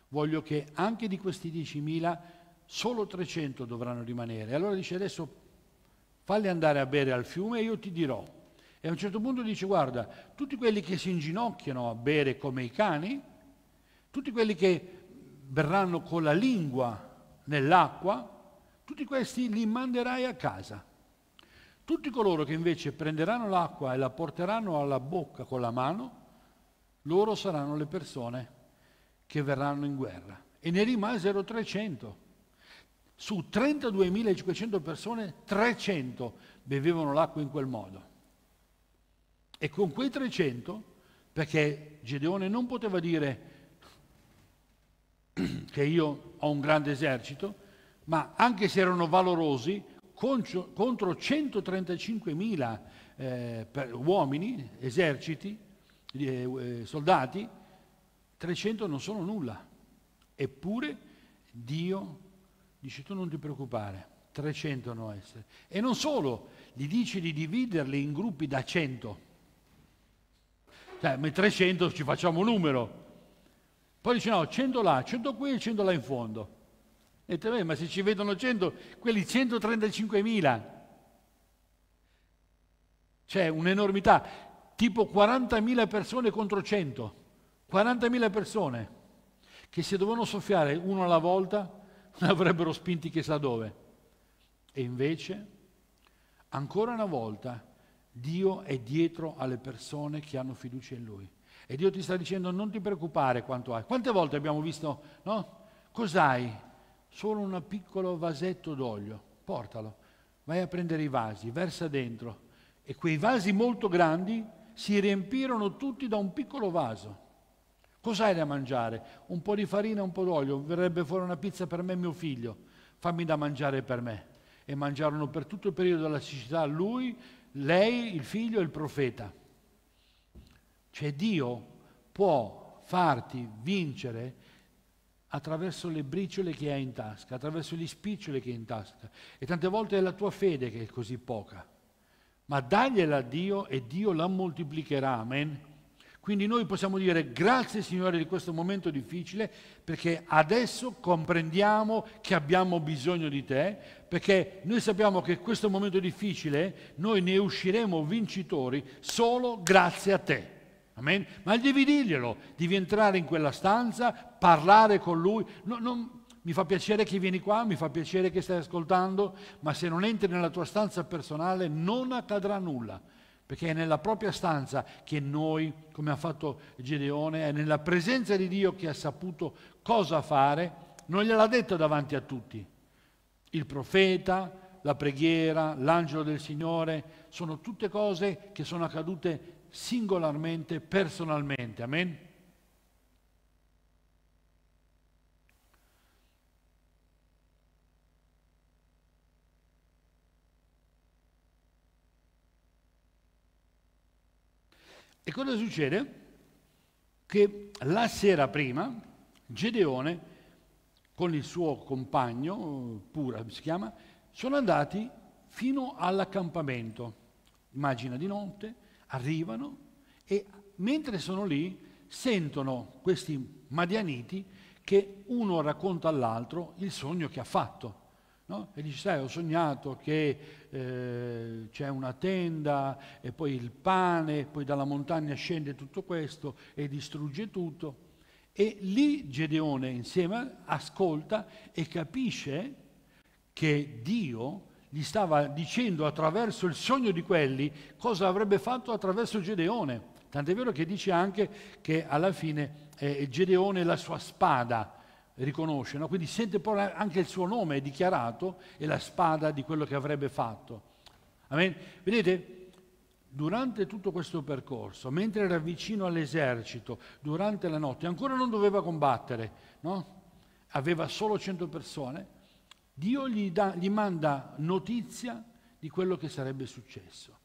voglio che anche di questi 10.000 solo 300 dovranno rimanere. E allora dice adesso falli andare a bere al fiume e io ti dirò. E a un certo punto dice guarda, tutti quelli che si inginocchiano a bere come i cani, tutti quelli che verranno con la lingua nell'acqua, tutti questi li manderai a casa. Tutti coloro che invece prenderanno l'acqua e la porteranno alla bocca con la mano, loro saranno le persone che verranno in guerra. E ne rimasero 300. Su 32.500 persone, 300 bevevano l'acqua in quel modo. E con quei 300, perché Gedeone non poteva dire che io ho un grande esercito, ma anche se erano valorosi, contro, contro 135.000 eh, uomini, eserciti, eh, eh soldati, 300 non sono nulla. Eppure Dio dice tu non ti preoccupare, 300 no essere. E non solo, gli dice di dividerli in gruppi da 100. Cioè, 300 ci facciamo numero, poi dice no, 100 là, 100 qui e 100 là in fondo. E te, ma se ci vedono 100, quelli 135.000. C'è cioè, un'enormità, tipo 40.000 persone contro 100. 40.000 persone che se dovevano soffiare uno alla volta non avrebbero spinti chissà dove. E invece, ancora una volta, Dio è dietro alle persone che hanno fiducia in Lui. E Dio ti sta dicendo non ti preoccupare quanto hai. Quante volte abbiamo visto, no? Cos'hai? Solo un piccolo vasetto d'olio. Portalo. Vai a prendere i vasi, versa dentro. E quei vasi molto grandi si riempirono tutti da un piccolo vaso. Cos'hai da mangiare? Un po' di farina, un po' d'olio. Verrebbe fuori una pizza per me e mio figlio. Fammi da mangiare per me. E mangiarono per tutto il periodo della siccità lui, lei, il figlio e il profeta. Cioè Dio può farti vincere attraverso le briciole che hai in tasca, attraverso gli spiccioli che hai in tasca. E tante volte è la tua fede che è così poca. Ma dagliela a Dio e Dio la moltiplicherà. Amen. Quindi noi possiamo dire grazie Signore di questo momento difficile perché adesso comprendiamo che abbiamo bisogno di te, perché noi sappiamo che questo momento difficile noi ne usciremo vincitori solo grazie a te. Amen? Ma devi dirglielo, devi entrare in quella stanza, parlare con lui. No, non, mi fa piacere che vieni qua, mi fa piacere che stai ascoltando, ma se non entri nella tua stanza personale non accadrà nulla, perché è nella propria stanza che noi, come ha fatto Gedeone, è nella presenza di Dio che ha saputo cosa fare, non gliel'ha detto davanti a tutti. Il profeta, la preghiera, l'angelo del Signore, sono tutte cose che sono accadute singolarmente, personalmente. Amen? E cosa succede? Che la sera prima Gedeone con il suo compagno, Pura si chiama, sono andati fino all'accampamento. Immagina di notte, arrivano e mentre sono lì sentono questi madianiti che uno racconta all'altro il sogno che ha fatto. No? E dice, sai, ho sognato che eh, c'è una tenda e poi il pane, poi dalla montagna scende tutto questo e distrugge tutto. E lì Gedeone insieme ascolta e capisce che Dio gli stava dicendo attraverso il sogno di quelli cosa avrebbe fatto attraverso Gedeone. Tant'è vero che dice anche che alla fine eh, Gedeone la sua spada riconosce, no? quindi sente poi anche il suo nome dichiarato e la spada di quello che avrebbe fatto. Amen. Vedete, durante tutto questo percorso, mentre era vicino all'esercito, durante la notte, ancora non doveva combattere, no? aveva solo 100 persone, Dio gli, da, gli manda notizia di quello che sarebbe successo.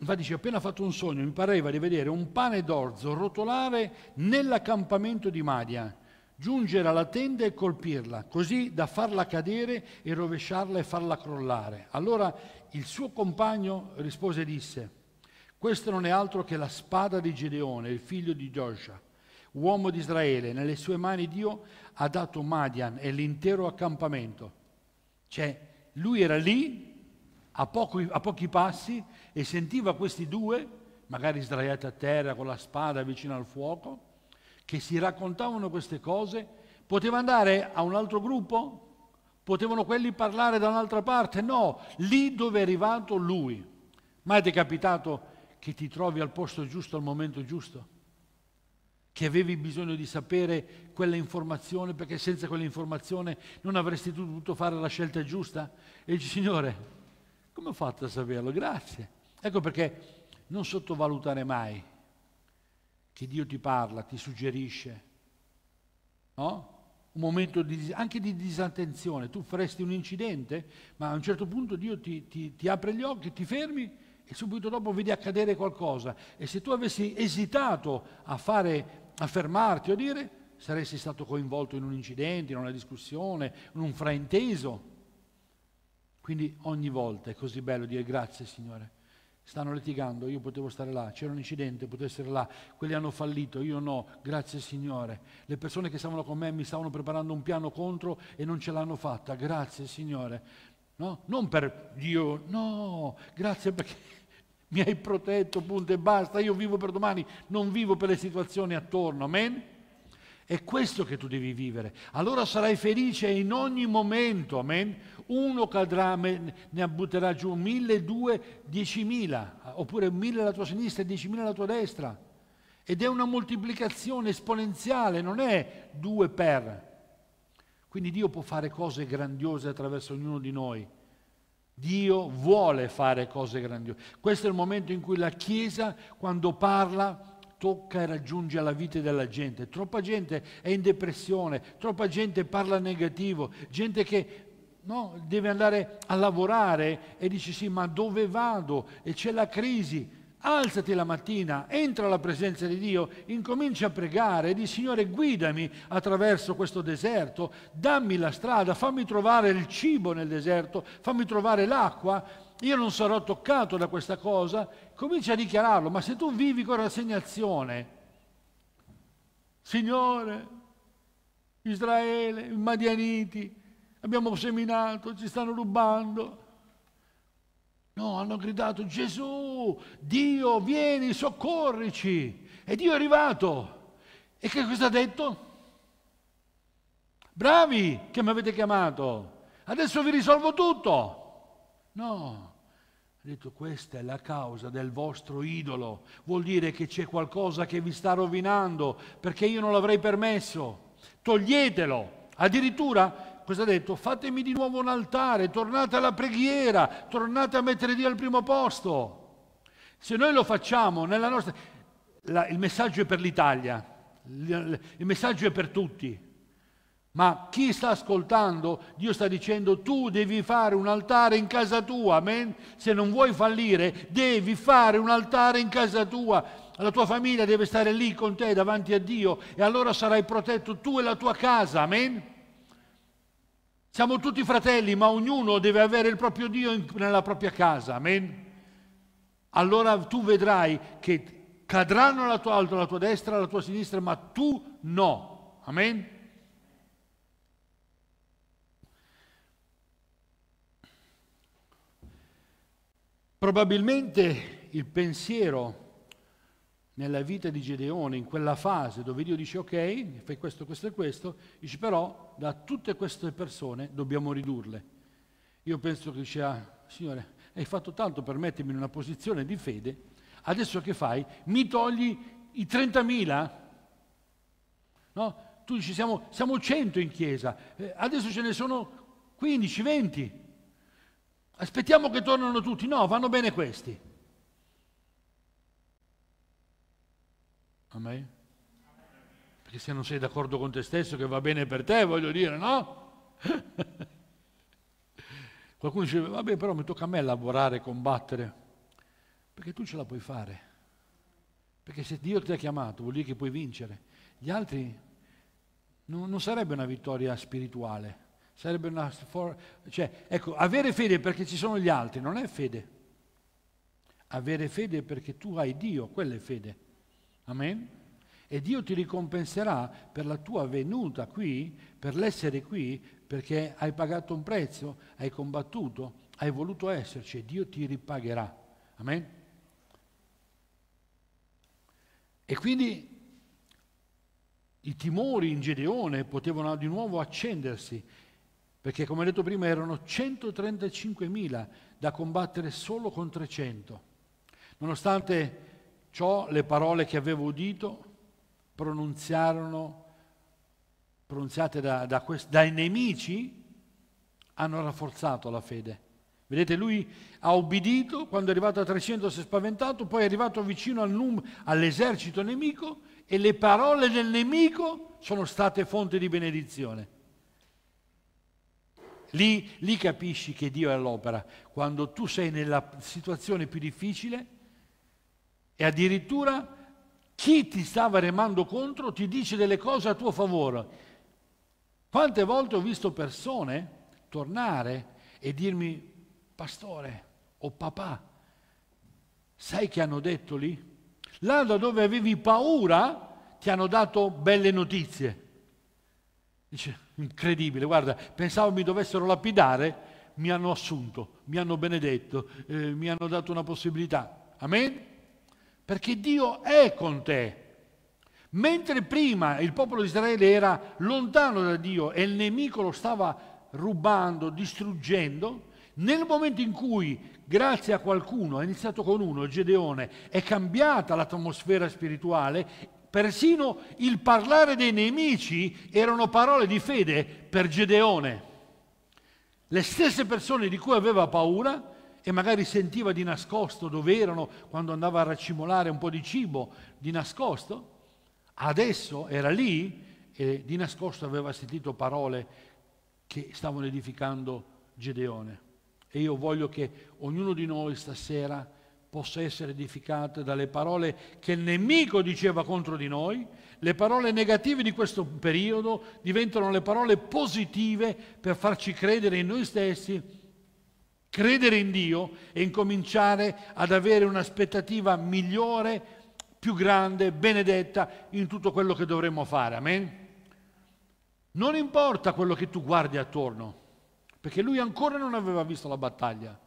Infatti dice, appena fatto un sogno, mi pareva di vedere un pane d'orzo rotolare nell'accampamento di Madia, giungere alla tenda e colpirla, così da farla cadere e rovesciarla e farla crollare. Allora il suo compagno rispose e disse, questo non è altro che la spada di Gedeone, il figlio di Gioscia, uomo di Israele, nelle sue mani Dio ha dato Madian e l'intero accampamento. Cioè, lui era lì, a pochi, a pochi passi, e sentiva questi due, magari sdraiati a terra con la spada vicino al fuoco, che si raccontavano queste cose. Poteva andare a un altro gruppo? Potevano quelli parlare da un'altra parte? No, lì dove è arrivato lui. Mai ti è capitato che ti trovi al posto giusto al momento giusto? che avevi bisogno di sapere quella informazione perché senza quell'informazione non avresti dovuto fare la scelta giusta? E dici, Signore, come ho fatto a saperlo? Grazie. Ecco perché non sottovalutare mai che Dio ti parla, ti suggerisce, no? un momento di, anche di disattenzione, tu faresti un incidente, ma a un certo punto Dio ti, ti, ti apre gli occhi, ti fermi e subito dopo vedi accadere qualcosa. E se tu avessi esitato a fare fermarti o dire saresti stato coinvolto in un incidente, in una discussione, in un frainteso. Quindi ogni volta è così bello dire grazie Signore. Stanno litigando, io potevo stare là, c'era un incidente, potevo essere là, quelli hanno fallito, io no, grazie Signore. Le persone che stavano con me mi stavano preparando un piano contro e non ce l'hanno fatta, grazie Signore. No? Non per Dio, no, grazie perché mi hai protetto, punto e basta, io vivo per domani, non vivo per le situazioni attorno, amen? È questo che tu devi vivere. Allora sarai felice in ogni momento, amen? Uno cadrà, ne butterà giù mille, due, diecimila, oppure mille alla tua sinistra e diecimila alla tua destra. Ed è una moltiplicazione esponenziale, non è due per. Quindi Dio può fare cose grandiose attraverso ognuno di noi. Dio vuole fare cose grandiose. Questo è il momento in cui la Chiesa, quando parla, tocca e raggiunge la vita della gente. Troppa gente è in depressione, troppa gente parla negativo, gente che no, deve andare a lavorare e dice sì, ma dove vado? E c'è la crisi alzati la mattina, entra alla presenza di Dio, incomincia a pregare e di Signore guidami attraverso questo deserto, dammi la strada, fammi trovare il cibo nel deserto, fammi trovare l'acqua, io non sarò toccato da questa cosa, comincia a dichiararlo, ma se tu vivi con rassegnazione, Signore, Israele, i Madianiti, abbiamo seminato, ci stanno rubando, No, hanno gridato Gesù, Dio, vieni, soccorrici. E Dio è arrivato. E che cosa ha detto? Bravi che mi avete chiamato, adesso vi risolvo tutto. No, ha detto questa è la causa del vostro idolo. Vuol dire che c'è qualcosa che vi sta rovinando perché io non l'avrei permesso. Toglietelo. Addirittura cosa ha detto? Fatemi di nuovo un altare, tornate alla preghiera, tornate a mettere Dio al primo posto. Se noi lo facciamo nella nostra... La, il messaggio è per l'Italia, il messaggio è per tutti. Ma chi sta ascoltando, Dio sta dicendo tu devi fare un altare in casa tua, amen? Se non vuoi fallire, devi fare un altare in casa tua. La tua famiglia deve stare lì con te davanti a Dio e allora sarai protetto tu e la tua casa, amen? Siamo tutti fratelli, ma ognuno deve avere il proprio Dio in, nella propria casa. Amen. Allora tu vedrai che cadranno la tua, la tua destra, la tua sinistra, ma tu no. Amen. Probabilmente il pensiero nella vita di Gedeone, in quella fase dove Dio dice ok, fai questo, questo e questo, dice però da tutte queste persone dobbiamo ridurle. Io penso che dice, ah, Signore, hai fatto tanto per mettermi in una posizione di fede, adesso che fai? Mi togli i 30.000? No? Tu dici siamo, siamo 100 in chiesa, eh, adesso ce ne sono 15, 20. Aspettiamo che tornano tutti, no, vanno bene questi. Amen? Perché se non sei d'accordo con te stesso che va bene per te, voglio dire, no? Qualcuno dice, vabbè però mi tocca a me lavorare, combattere, perché tu ce la puoi fare. Perché se Dio ti ha chiamato vuol dire che puoi vincere. Gli altri non, non sarebbe una vittoria spirituale, sarebbe una... For- cioè, ecco, avere fede perché ci sono gli altri non è fede. Avere fede perché tu hai Dio, quella è fede. Amen? E Dio ti ricompenserà per la tua venuta qui, per l'essere qui, perché hai pagato un prezzo, hai combattuto, hai voluto esserci e Dio ti ripagherà. Amen? E quindi i timori in Gedeone potevano di nuovo accendersi, perché come detto prima erano 135.000 da combattere solo con 300. Nonostante Ciò le parole che avevo udito pronunziarono, pronunziate da, da quest, dai nemici hanno rafforzato la fede. Vedete, lui ha ubbidito, quando è arrivato a 300 si è spaventato, poi è arrivato vicino al num, all'esercito nemico e le parole del nemico sono state fonte di benedizione. Lì, lì capisci che Dio è all'opera. Quando tu sei nella situazione più difficile, e addirittura chi ti stava remando contro ti dice delle cose a tuo favore. Quante volte ho visto persone tornare e dirmi, pastore o papà, sai che hanno detto lì? Là da dove avevi paura ti hanno dato belle notizie. Dice, incredibile, guarda, pensavo mi dovessero lapidare, mi hanno assunto, mi hanno benedetto, eh, mi hanno dato una possibilità. Amen? perché Dio è con te. Mentre prima il popolo di Israele era lontano da Dio e il nemico lo stava rubando, distruggendo, nel momento in cui, grazie a qualcuno, è iniziato con uno, Gedeone, è cambiata l'atmosfera spirituale, persino il parlare dei nemici erano parole di fede per Gedeone. Le stesse persone di cui aveva paura e magari sentiva di nascosto dove erano quando andava a raccimolare un po' di cibo di nascosto. Adesso era lì e di nascosto aveva sentito parole che stavano edificando Gedeone. E io voglio che ognuno di noi stasera possa essere edificato dalle parole che il nemico diceva contro di noi, le parole negative di questo periodo diventano le parole positive per farci credere in noi stessi credere in Dio e incominciare ad avere un'aspettativa migliore, più grande, benedetta in tutto quello che dovremmo fare. Amen? Non importa quello che tu guardi attorno, perché lui ancora non aveva visto la battaglia.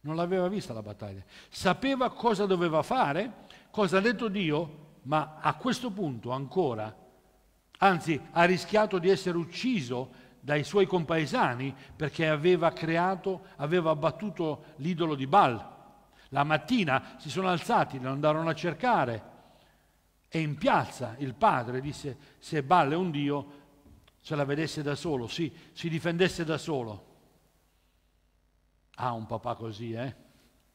Non l'aveva vista la battaglia. Sapeva cosa doveva fare, cosa ha detto Dio, ma a questo punto ancora, anzi ha rischiato di essere ucciso dai suoi compaesani perché aveva creato, aveva abbattuto l'idolo di Baal. La mattina si sono alzati, lo andarono a cercare e in piazza il padre disse se Baal è un dio se la vedesse da solo, sì, si difendesse da solo. Ha ah, un papà così, eh?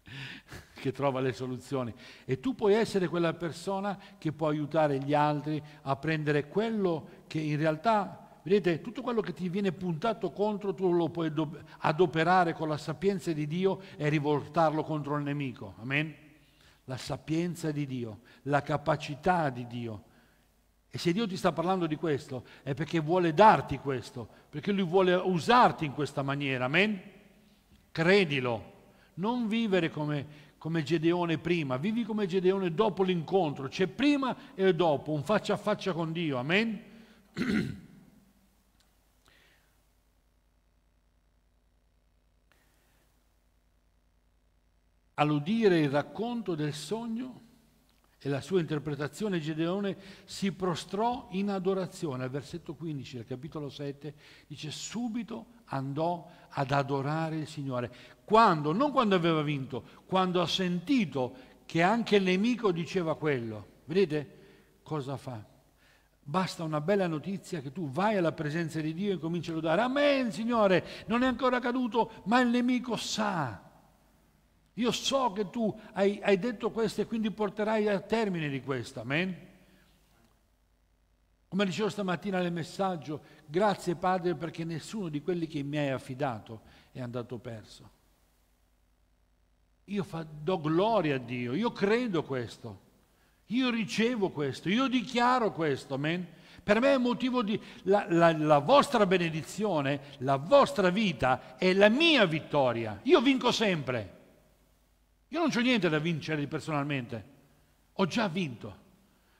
che trova le soluzioni. E tu puoi essere quella persona che può aiutare gli altri a prendere quello che in realtà Vedete, tutto quello che ti viene puntato contro tu lo puoi adoperare con la sapienza di Dio e rivoltarlo contro il nemico. Amen? La sapienza di Dio, la capacità di Dio. E se Dio ti sta parlando di questo è perché vuole darti questo, perché Lui vuole usarti in questa maniera. Amen? Credilo. Non vivere come, come Gedeone prima, vivi come Gedeone dopo l'incontro, c'è cioè prima e dopo, un faccia a faccia con Dio. Amen? All'udire il racconto del sogno e la sua interpretazione, Gedeone si prostrò in adorazione. Al versetto 15 del capitolo 7 dice subito andò ad adorare il Signore. Quando? Non quando aveva vinto, quando ha sentito che anche il nemico diceva quello. Vedete cosa fa? Basta una bella notizia che tu vai alla presenza di Dio e cominci a lodare. Amen, Signore, non è ancora caduto, ma il nemico sa io so che tu hai, hai detto questo e quindi porterai a termine di questo. Amen. Come dicevo stamattina nel messaggio, grazie Padre perché nessuno di quelli che mi hai affidato è andato perso. Io fa, do gloria a Dio, io credo questo, io ricevo questo, io dichiaro questo, amen. Per me è motivo di... La, la, la vostra benedizione, la vostra vita è la mia vittoria. Io vinco sempre. Io non ho niente da vincere personalmente, ho già vinto,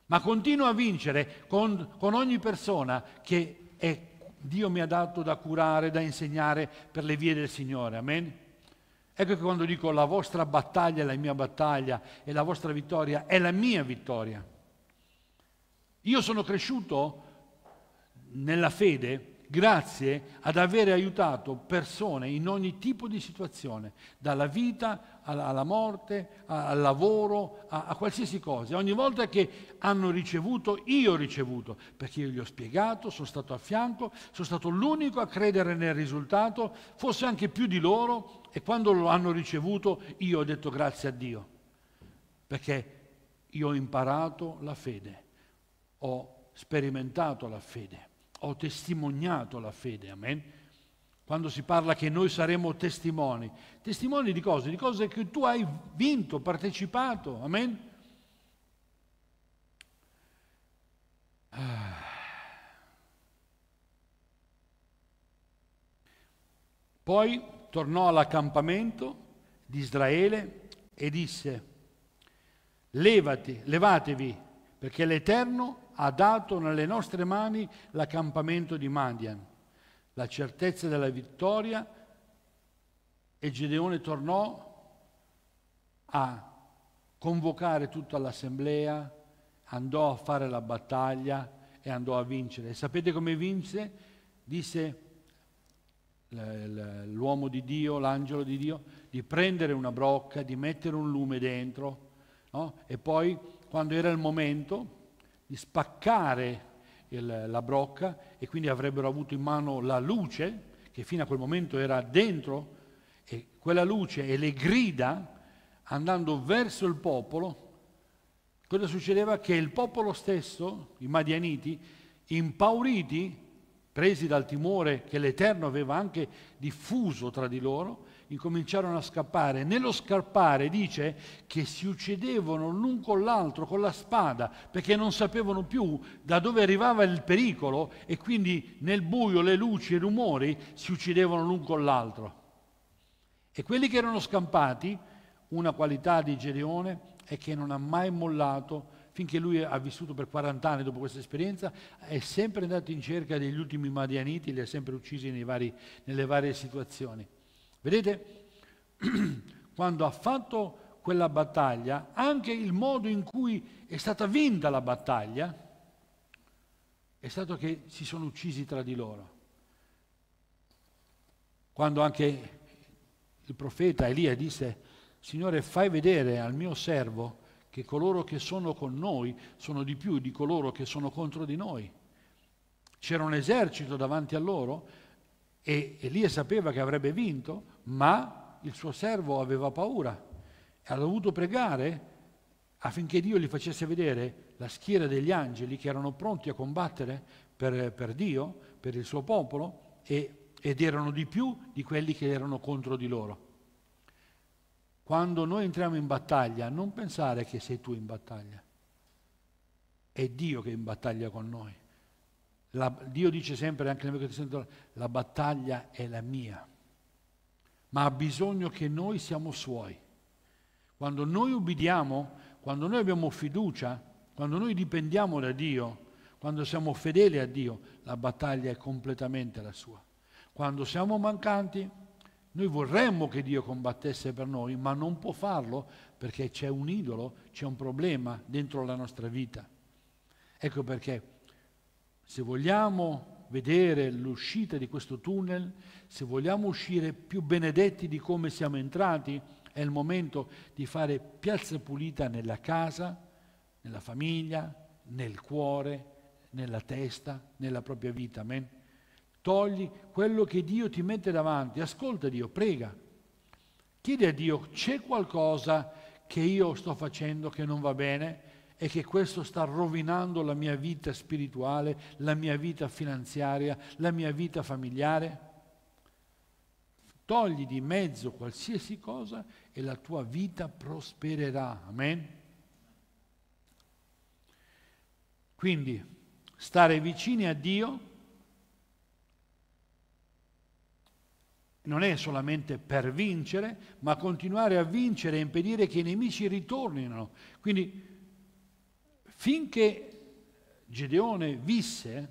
ma continuo a vincere con, con ogni persona che è, Dio mi ha dato da curare, da insegnare per le vie del Signore. Amen? Ecco che quando dico la vostra battaglia è la mia battaglia e la vostra vittoria è la mia vittoria. Io sono cresciuto nella fede grazie ad avere aiutato persone in ogni tipo di situazione, dalla vita alla, morte, al lavoro, a, a, qualsiasi cosa. Ogni volta che hanno ricevuto, io ho ricevuto, perché io gli ho spiegato, sono stato a fianco, sono stato l'unico a credere nel risultato, forse anche più di loro, e quando lo hanno ricevuto io ho detto grazie a Dio, perché io ho imparato la fede, ho sperimentato la fede ho testimoniato la fede, amen. Quando si parla che noi saremo testimoni, testimoni di cose, di cose che tu hai vinto, partecipato, amen. Ah. Poi tornò all'accampamento di Israele e disse, levati, levatevi, perché l'Eterno ha dato nelle nostre mani l'accampamento di Madian, la certezza della vittoria e Gedeone tornò a convocare tutta l'assemblea, andò a fare la battaglia e andò a vincere. E sapete come vinse? Disse l'uomo di Dio, l'angelo di Dio, di prendere una brocca, di mettere un lume dentro no? e poi quando era il momento di spaccare il, la brocca e quindi avrebbero avuto in mano la luce che fino a quel momento era dentro e quella luce e le grida andando verso il popolo, cosa succedeva? Che il popolo stesso, i Madianiti, impauriti, presi dal timore che l'Eterno aveva anche diffuso tra di loro, incominciarono a scappare. Nello scappare dice che si uccidevano l'un con l'altro con la spada perché non sapevano più da dove arrivava il pericolo e quindi nel buio, le luci, i rumori si uccidevano l'un con l'altro. E quelli che erano scampati, una qualità di Gedeone è che non ha mai mollato finché lui ha vissuto per 40 anni dopo questa esperienza, è sempre andato in cerca degli ultimi madianiti, li ha sempre uccisi vari, nelle varie situazioni. Vedete? Quando ha fatto quella battaglia, anche il modo in cui è stata vinta la battaglia è stato che si sono uccisi tra di loro. Quando anche il profeta Elia disse, Signore fai vedere al mio servo che coloro che sono con noi sono di più di coloro che sono contro di noi. C'era un esercito davanti a loro e Elia sapeva che avrebbe vinto, ma il suo servo aveva paura ha dovuto pregare affinché Dio gli facesse vedere la schiera degli angeli che erano pronti a combattere per, per Dio, per il suo popolo, e, ed erano di più di quelli che erano contro di loro. Quando noi entriamo in battaglia, non pensare che sei tu in battaglia, è Dio che è in battaglia con noi. La, Dio dice sempre anche nel mio Testamento, la battaglia è la mia, ma ha bisogno che noi siamo suoi. Quando noi ubbidiamo, quando noi abbiamo fiducia, quando noi dipendiamo da Dio, quando siamo fedeli a Dio, la battaglia è completamente la sua. Quando siamo mancanti, noi vorremmo che Dio combattesse per noi, ma non può farlo perché c'è un idolo, c'è un problema dentro la nostra vita. Ecco perché se vogliamo vedere l'uscita di questo tunnel, se vogliamo uscire più benedetti di come siamo entrati, è il momento di fare piazza pulita nella casa, nella famiglia, nel cuore, nella testa, nella propria vita. Amen. Togli quello che Dio ti mette davanti, ascolta Dio, prega. Chiedi a Dio, c'è qualcosa che io sto facendo che non va bene? è che questo sta rovinando la mia vita spirituale, la mia vita finanziaria, la mia vita familiare? Togli di mezzo qualsiasi cosa e la tua vita prospererà. Amen? Quindi, stare vicini a Dio non è solamente per vincere, ma continuare a vincere e impedire che i nemici ritornino. Quindi Finché Gedeone visse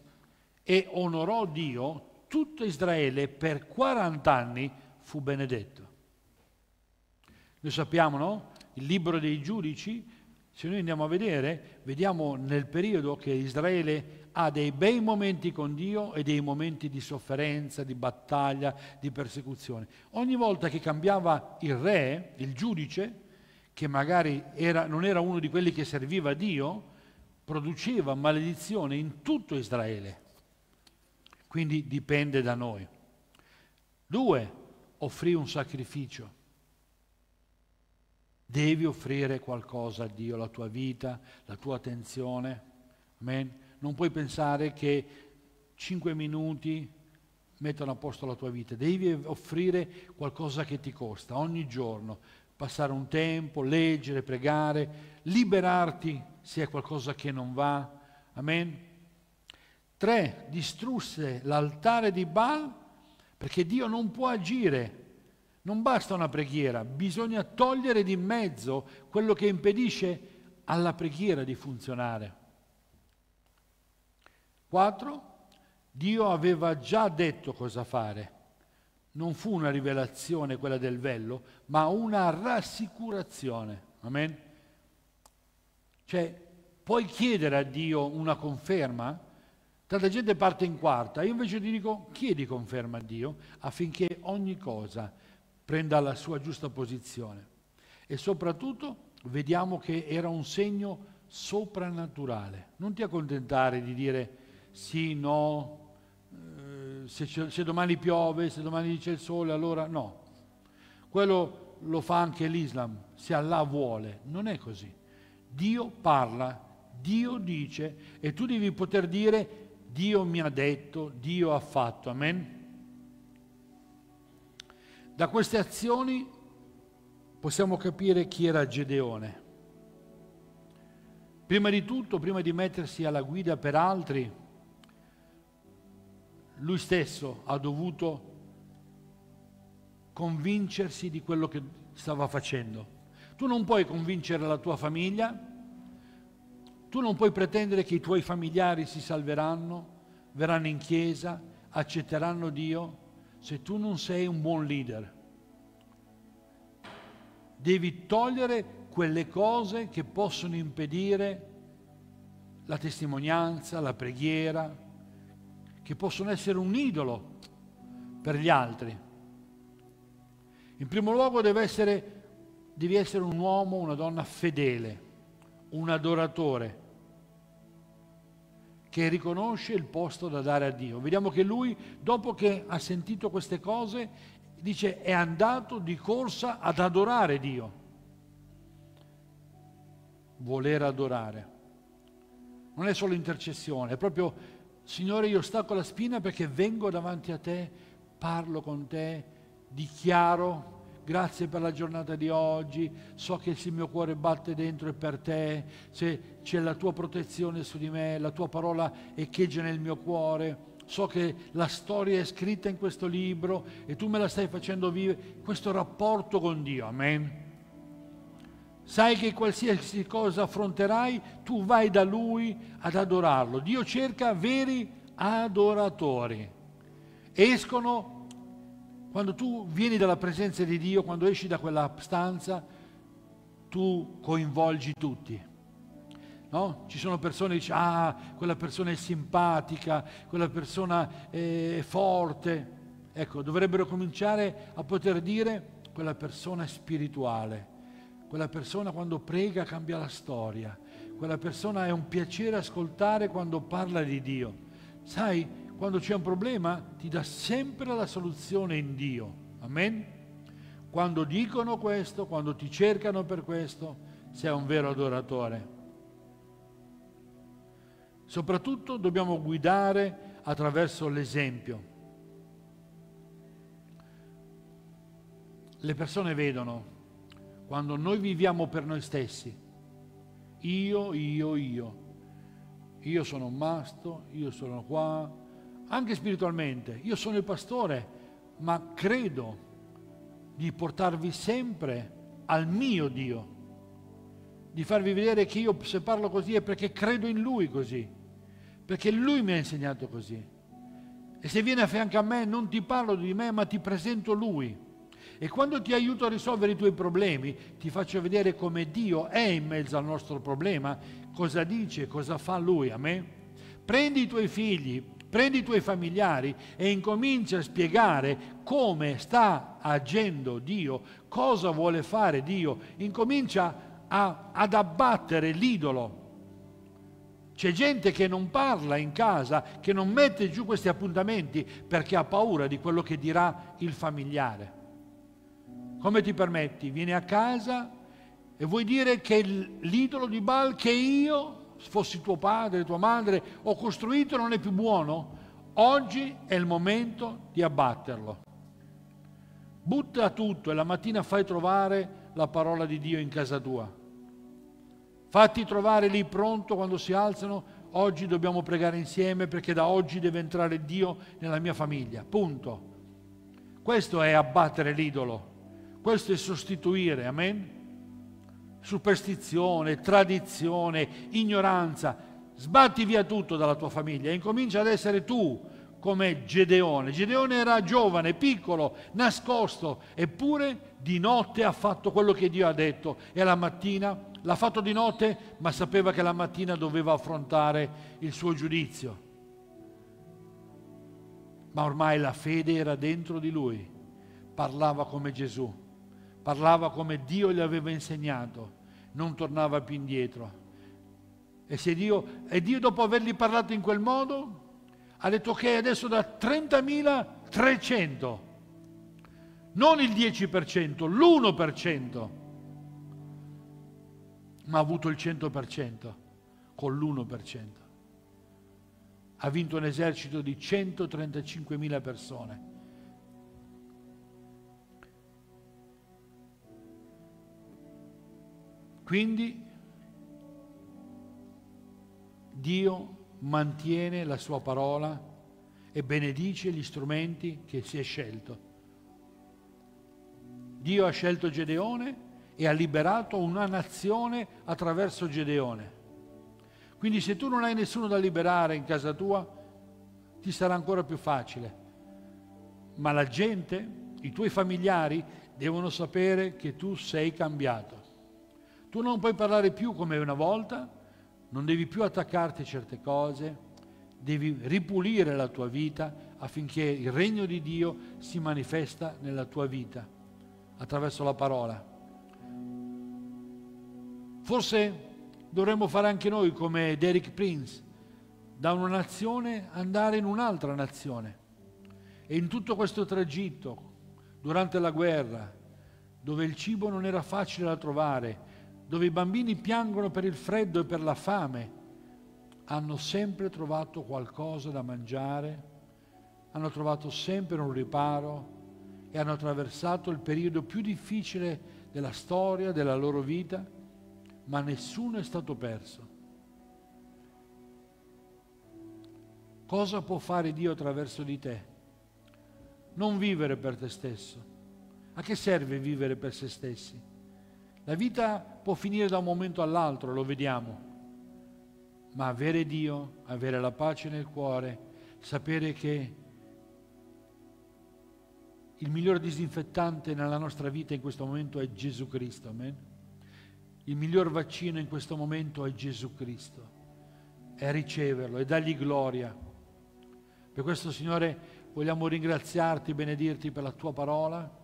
e onorò Dio, tutto Israele per 40 anni fu benedetto. Lo sappiamo, no? Il libro dei giudici, se noi andiamo a vedere, vediamo nel periodo che Israele ha dei bei momenti con Dio e dei momenti di sofferenza, di battaglia, di persecuzione. Ogni volta che cambiava il re, il giudice, che magari era, non era uno di quelli che serviva Dio, produceva maledizione in tutto Israele. Quindi dipende da noi. Due, offrì un sacrificio. Devi offrire qualcosa a Dio, la tua vita, la tua attenzione. Amen. Non puoi pensare che cinque minuti mettono a posto la tua vita. Devi offrire qualcosa che ti costa ogni giorno passare un tempo, leggere, pregare, liberarti se è qualcosa che non va. Amen. 3. Distrusse l'altare di Baal perché Dio non può agire. Non basta una preghiera, bisogna togliere di mezzo quello che impedisce alla preghiera di funzionare. 4. Dio aveva già detto cosa fare non fu una rivelazione quella del vello, ma una rassicurazione. Amen? Cioè, puoi chiedere a Dio una conferma? Tanta gente parte in quarta, io invece ti dico chiedi conferma a Dio affinché ogni cosa prenda la sua giusta posizione. E soprattutto vediamo che era un segno soprannaturale. Non ti accontentare di dire sì, no, se, se domani piove, se domani c'è il sole, allora no. Quello lo fa anche l'Islam, se Allah vuole. Non è così. Dio parla, Dio dice e tu devi poter dire Dio mi ha detto, Dio ha fatto. Amen. Da queste azioni possiamo capire chi era Gedeone. Prima di tutto, prima di mettersi alla guida per altri, lui stesso ha dovuto convincersi di quello che stava facendo. Tu non puoi convincere la tua famiglia, tu non puoi pretendere che i tuoi familiari si salveranno, verranno in chiesa, accetteranno Dio, se tu non sei un buon leader. Devi togliere quelle cose che possono impedire la testimonianza, la preghiera, che possono essere un idolo per gli altri. In primo luogo deve essere, devi essere un uomo, una donna fedele, un adoratore, che riconosce il posto da dare a Dio. Vediamo che lui, dopo che ha sentito queste cose, dice è andato di corsa ad adorare Dio. Voler adorare. Non è solo intercessione, è proprio Signore, io stacco la spina perché vengo davanti a te, parlo con te, dichiaro grazie per la giornata di oggi, so che se il mio cuore batte dentro è per te, se c'è la tua protezione su di me, la tua parola echeggia nel mio cuore, so che la storia è scritta in questo libro e tu me la stai facendo vivere, questo rapporto con Dio, amen. Sai che qualsiasi cosa affronterai, tu vai da Lui ad adorarlo. Dio cerca veri adoratori. Escono, quando tu vieni dalla presenza di Dio, quando esci da quella stanza, tu coinvolgi tutti. No? Ci sono persone che dicono, ah, quella persona è simpatica, quella persona è forte. Ecco, dovrebbero cominciare a poter dire, quella persona è spirituale quella persona quando prega cambia la storia. Quella persona è un piacere ascoltare quando parla di Dio. Sai, quando c'è un problema ti dà sempre la soluzione in Dio. Amen? Quando dicono questo, quando ti cercano per questo, sei un vero adoratore. Soprattutto dobbiamo guidare attraverso l'esempio. Le persone vedono quando noi viviamo per noi stessi, io, io, io, io sono un mastro, io sono qua, anche spiritualmente, io sono il pastore, ma credo di portarvi sempre al mio Dio, di farvi vedere che io se parlo così è perché credo in Lui così, perché Lui mi ha insegnato così. E se viene a fianco a me non ti parlo di me, ma ti presento Lui. E quando ti aiuto a risolvere i tuoi problemi, ti faccio vedere come Dio è in mezzo al nostro problema, cosa dice, cosa fa Lui a me. Prendi i tuoi figli, prendi i tuoi familiari e incomincia a spiegare come sta agendo Dio, cosa vuole fare Dio. Incomincia a, ad abbattere l'idolo. C'è gente che non parla in casa, che non mette giù questi appuntamenti perché ha paura di quello che dirà il familiare. Come ti permetti? Vieni a casa e vuoi dire che l'idolo di Baal che io, fossi tuo padre, tua madre, ho costruito non è più buono? Oggi è il momento di abbatterlo. Butta tutto e la mattina fai trovare la parola di Dio in casa tua. Fatti trovare lì pronto quando si alzano. Oggi dobbiamo pregare insieme perché da oggi deve entrare Dio nella mia famiglia. Punto. Questo è abbattere l'idolo questo è sostituire, amen? Superstizione, tradizione, ignoranza. Sbatti via tutto dalla tua famiglia e incomincia ad essere tu come Gedeone. Gedeone era giovane, piccolo, nascosto, eppure di notte ha fatto quello che Dio ha detto e la mattina l'ha fatto di notte, ma sapeva che la mattina doveva affrontare il suo giudizio. Ma ormai la fede era dentro di lui, parlava come Gesù parlava come Dio gli aveva insegnato, non tornava più indietro. E, Dio, e Dio dopo avergli parlato in quel modo ha detto ok adesso da 30.300, non il 10%, l'1%, ma ha avuto il 100% con l'1%. Ha vinto un esercito di 135.000 persone Quindi Dio mantiene la sua parola e benedice gli strumenti che si è scelto. Dio ha scelto Gedeone e ha liberato una nazione attraverso Gedeone. Quindi se tu non hai nessuno da liberare in casa tua, ti sarà ancora più facile. Ma la gente, i tuoi familiari, devono sapere che tu sei cambiato. Tu non puoi parlare più come una volta, non devi più attaccarti a certe cose, devi ripulire la tua vita affinché il regno di Dio si manifesta nella tua vita attraverso la parola. Forse dovremmo fare anche noi come Derek Prince, da una nazione andare in un'altra nazione. E in tutto questo tragitto, durante la guerra, dove il cibo non era facile da trovare, dove i bambini piangono per il freddo e per la fame, hanno sempre trovato qualcosa da mangiare, hanno trovato sempre un riparo e hanno attraversato il periodo più difficile della storia, della loro vita, ma nessuno è stato perso. Cosa può fare Dio attraverso di te? Non vivere per te stesso. A che serve vivere per se stessi? La vita può finire da un momento all'altro, lo vediamo, ma avere Dio, avere la pace nel cuore, sapere che il miglior disinfettante nella nostra vita in questo momento è Gesù Cristo, amen? Il miglior vaccino in questo momento è Gesù Cristo, è riceverlo e dargli gloria. Per questo, Signore, vogliamo ringraziarti, benedirti per la tua parola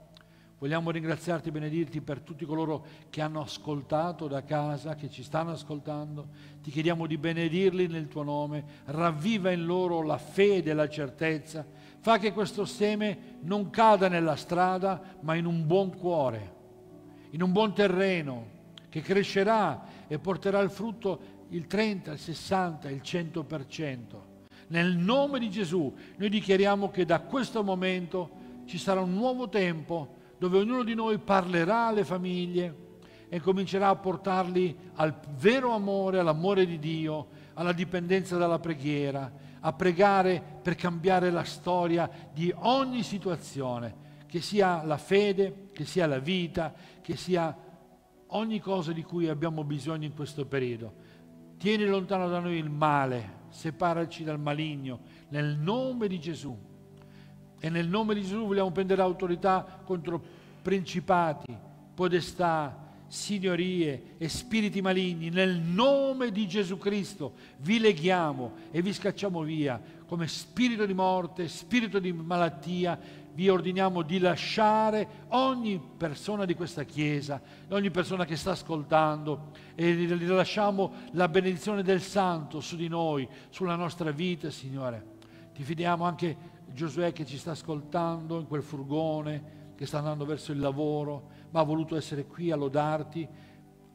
Vogliamo ringraziarti e benedirti per tutti coloro che hanno ascoltato da casa, che ci stanno ascoltando. Ti chiediamo di benedirli nel tuo nome, ravviva in loro la fede e la certezza. Fa che questo seme non cada nella strada, ma in un buon cuore, in un buon terreno, che crescerà e porterà il frutto il 30, il 60, il 100%. Nel nome di Gesù noi dichiariamo che da questo momento ci sarà un nuovo tempo dove ognuno di noi parlerà alle famiglie e comincerà a portarli al vero amore, all'amore di Dio, alla dipendenza dalla preghiera, a pregare per cambiare la storia di ogni situazione, che sia la fede, che sia la vita, che sia ogni cosa di cui abbiamo bisogno in questo periodo. Tieni lontano da noi il male, separaci dal maligno, nel nome di Gesù. E nel nome di Gesù vogliamo prendere autorità contro principati, podestà, signorie e spiriti maligni, nel nome di Gesù Cristo vi leghiamo e vi scacciamo via come spirito di morte, spirito di malattia, vi ordiniamo di lasciare ogni persona di questa Chiesa, ogni persona che sta ascoltando e rilasciamo la benedizione del Santo su di noi, sulla nostra vita, Signore. Ti fidiamo anche Giosuè che ci sta ascoltando in quel furgone, che sta andando verso il lavoro, ma ha voluto essere qui a lodarti,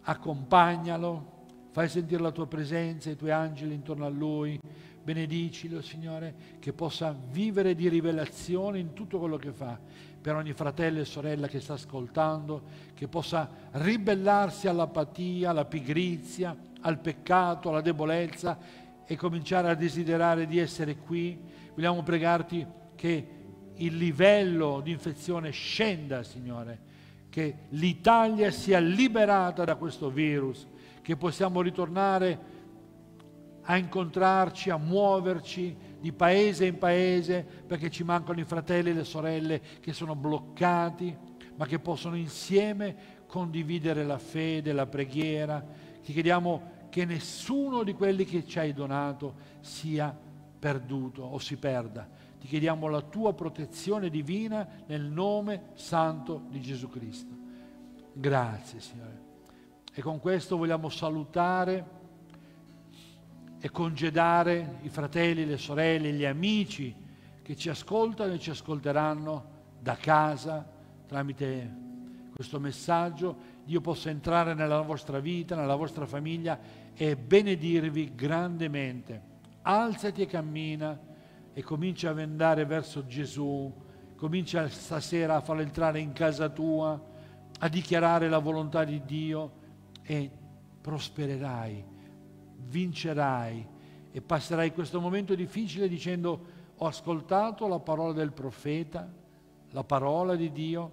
accompagnalo, fai sentire la tua presenza, i tuoi angeli intorno a lui, benedicilo Signore, che possa vivere di rivelazione in tutto quello che fa, per ogni fratello e sorella che sta ascoltando, che possa ribellarsi all'apatia, alla pigrizia, al peccato, alla debolezza e cominciare a desiderare di essere qui. Vogliamo pregarti che il livello di infezione scenda, Signore, che l'Italia sia liberata da questo virus, che possiamo ritornare a incontrarci, a muoverci di paese in paese, perché ci mancano i fratelli e le sorelle che sono bloccati, ma che possono insieme condividere la fede, la preghiera. Ti chiediamo che nessuno di quelli che ci hai donato sia perduto o si perda, ti chiediamo la tua protezione divina nel nome santo di Gesù Cristo. Grazie Signore. E con questo vogliamo salutare e congedare i fratelli, le sorelle, gli amici che ci ascoltano e ci ascolteranno da casa tramite questo messaggio. Dio possa entrare nella vostra vita, nella vostra famiglia e benedirvi grandemente. Alzati e cammina e comincia a andare verso Gesù, comincia stasera a farlo entrare in casa tua, a dichiarare la volontà di Dio e prospererai, vincerai e passerai questo momento difficile dicendo ho ascoltato la parola del profeta, la parola di Dio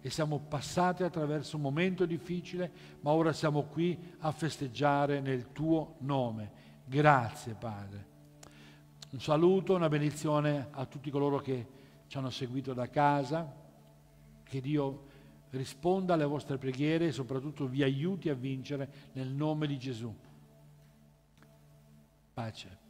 e siamo passati attraverso un momento difficile, ma ora siamo qui a festeggiare nel tuo nome. Grazie Padre un saluto, una benedizione a tutti coloro che ci hanno seguito da casa, che Dio risponda alle vostre preghiere e soprattutto vi aiuti a vincere nel nome di Gesù. Pace.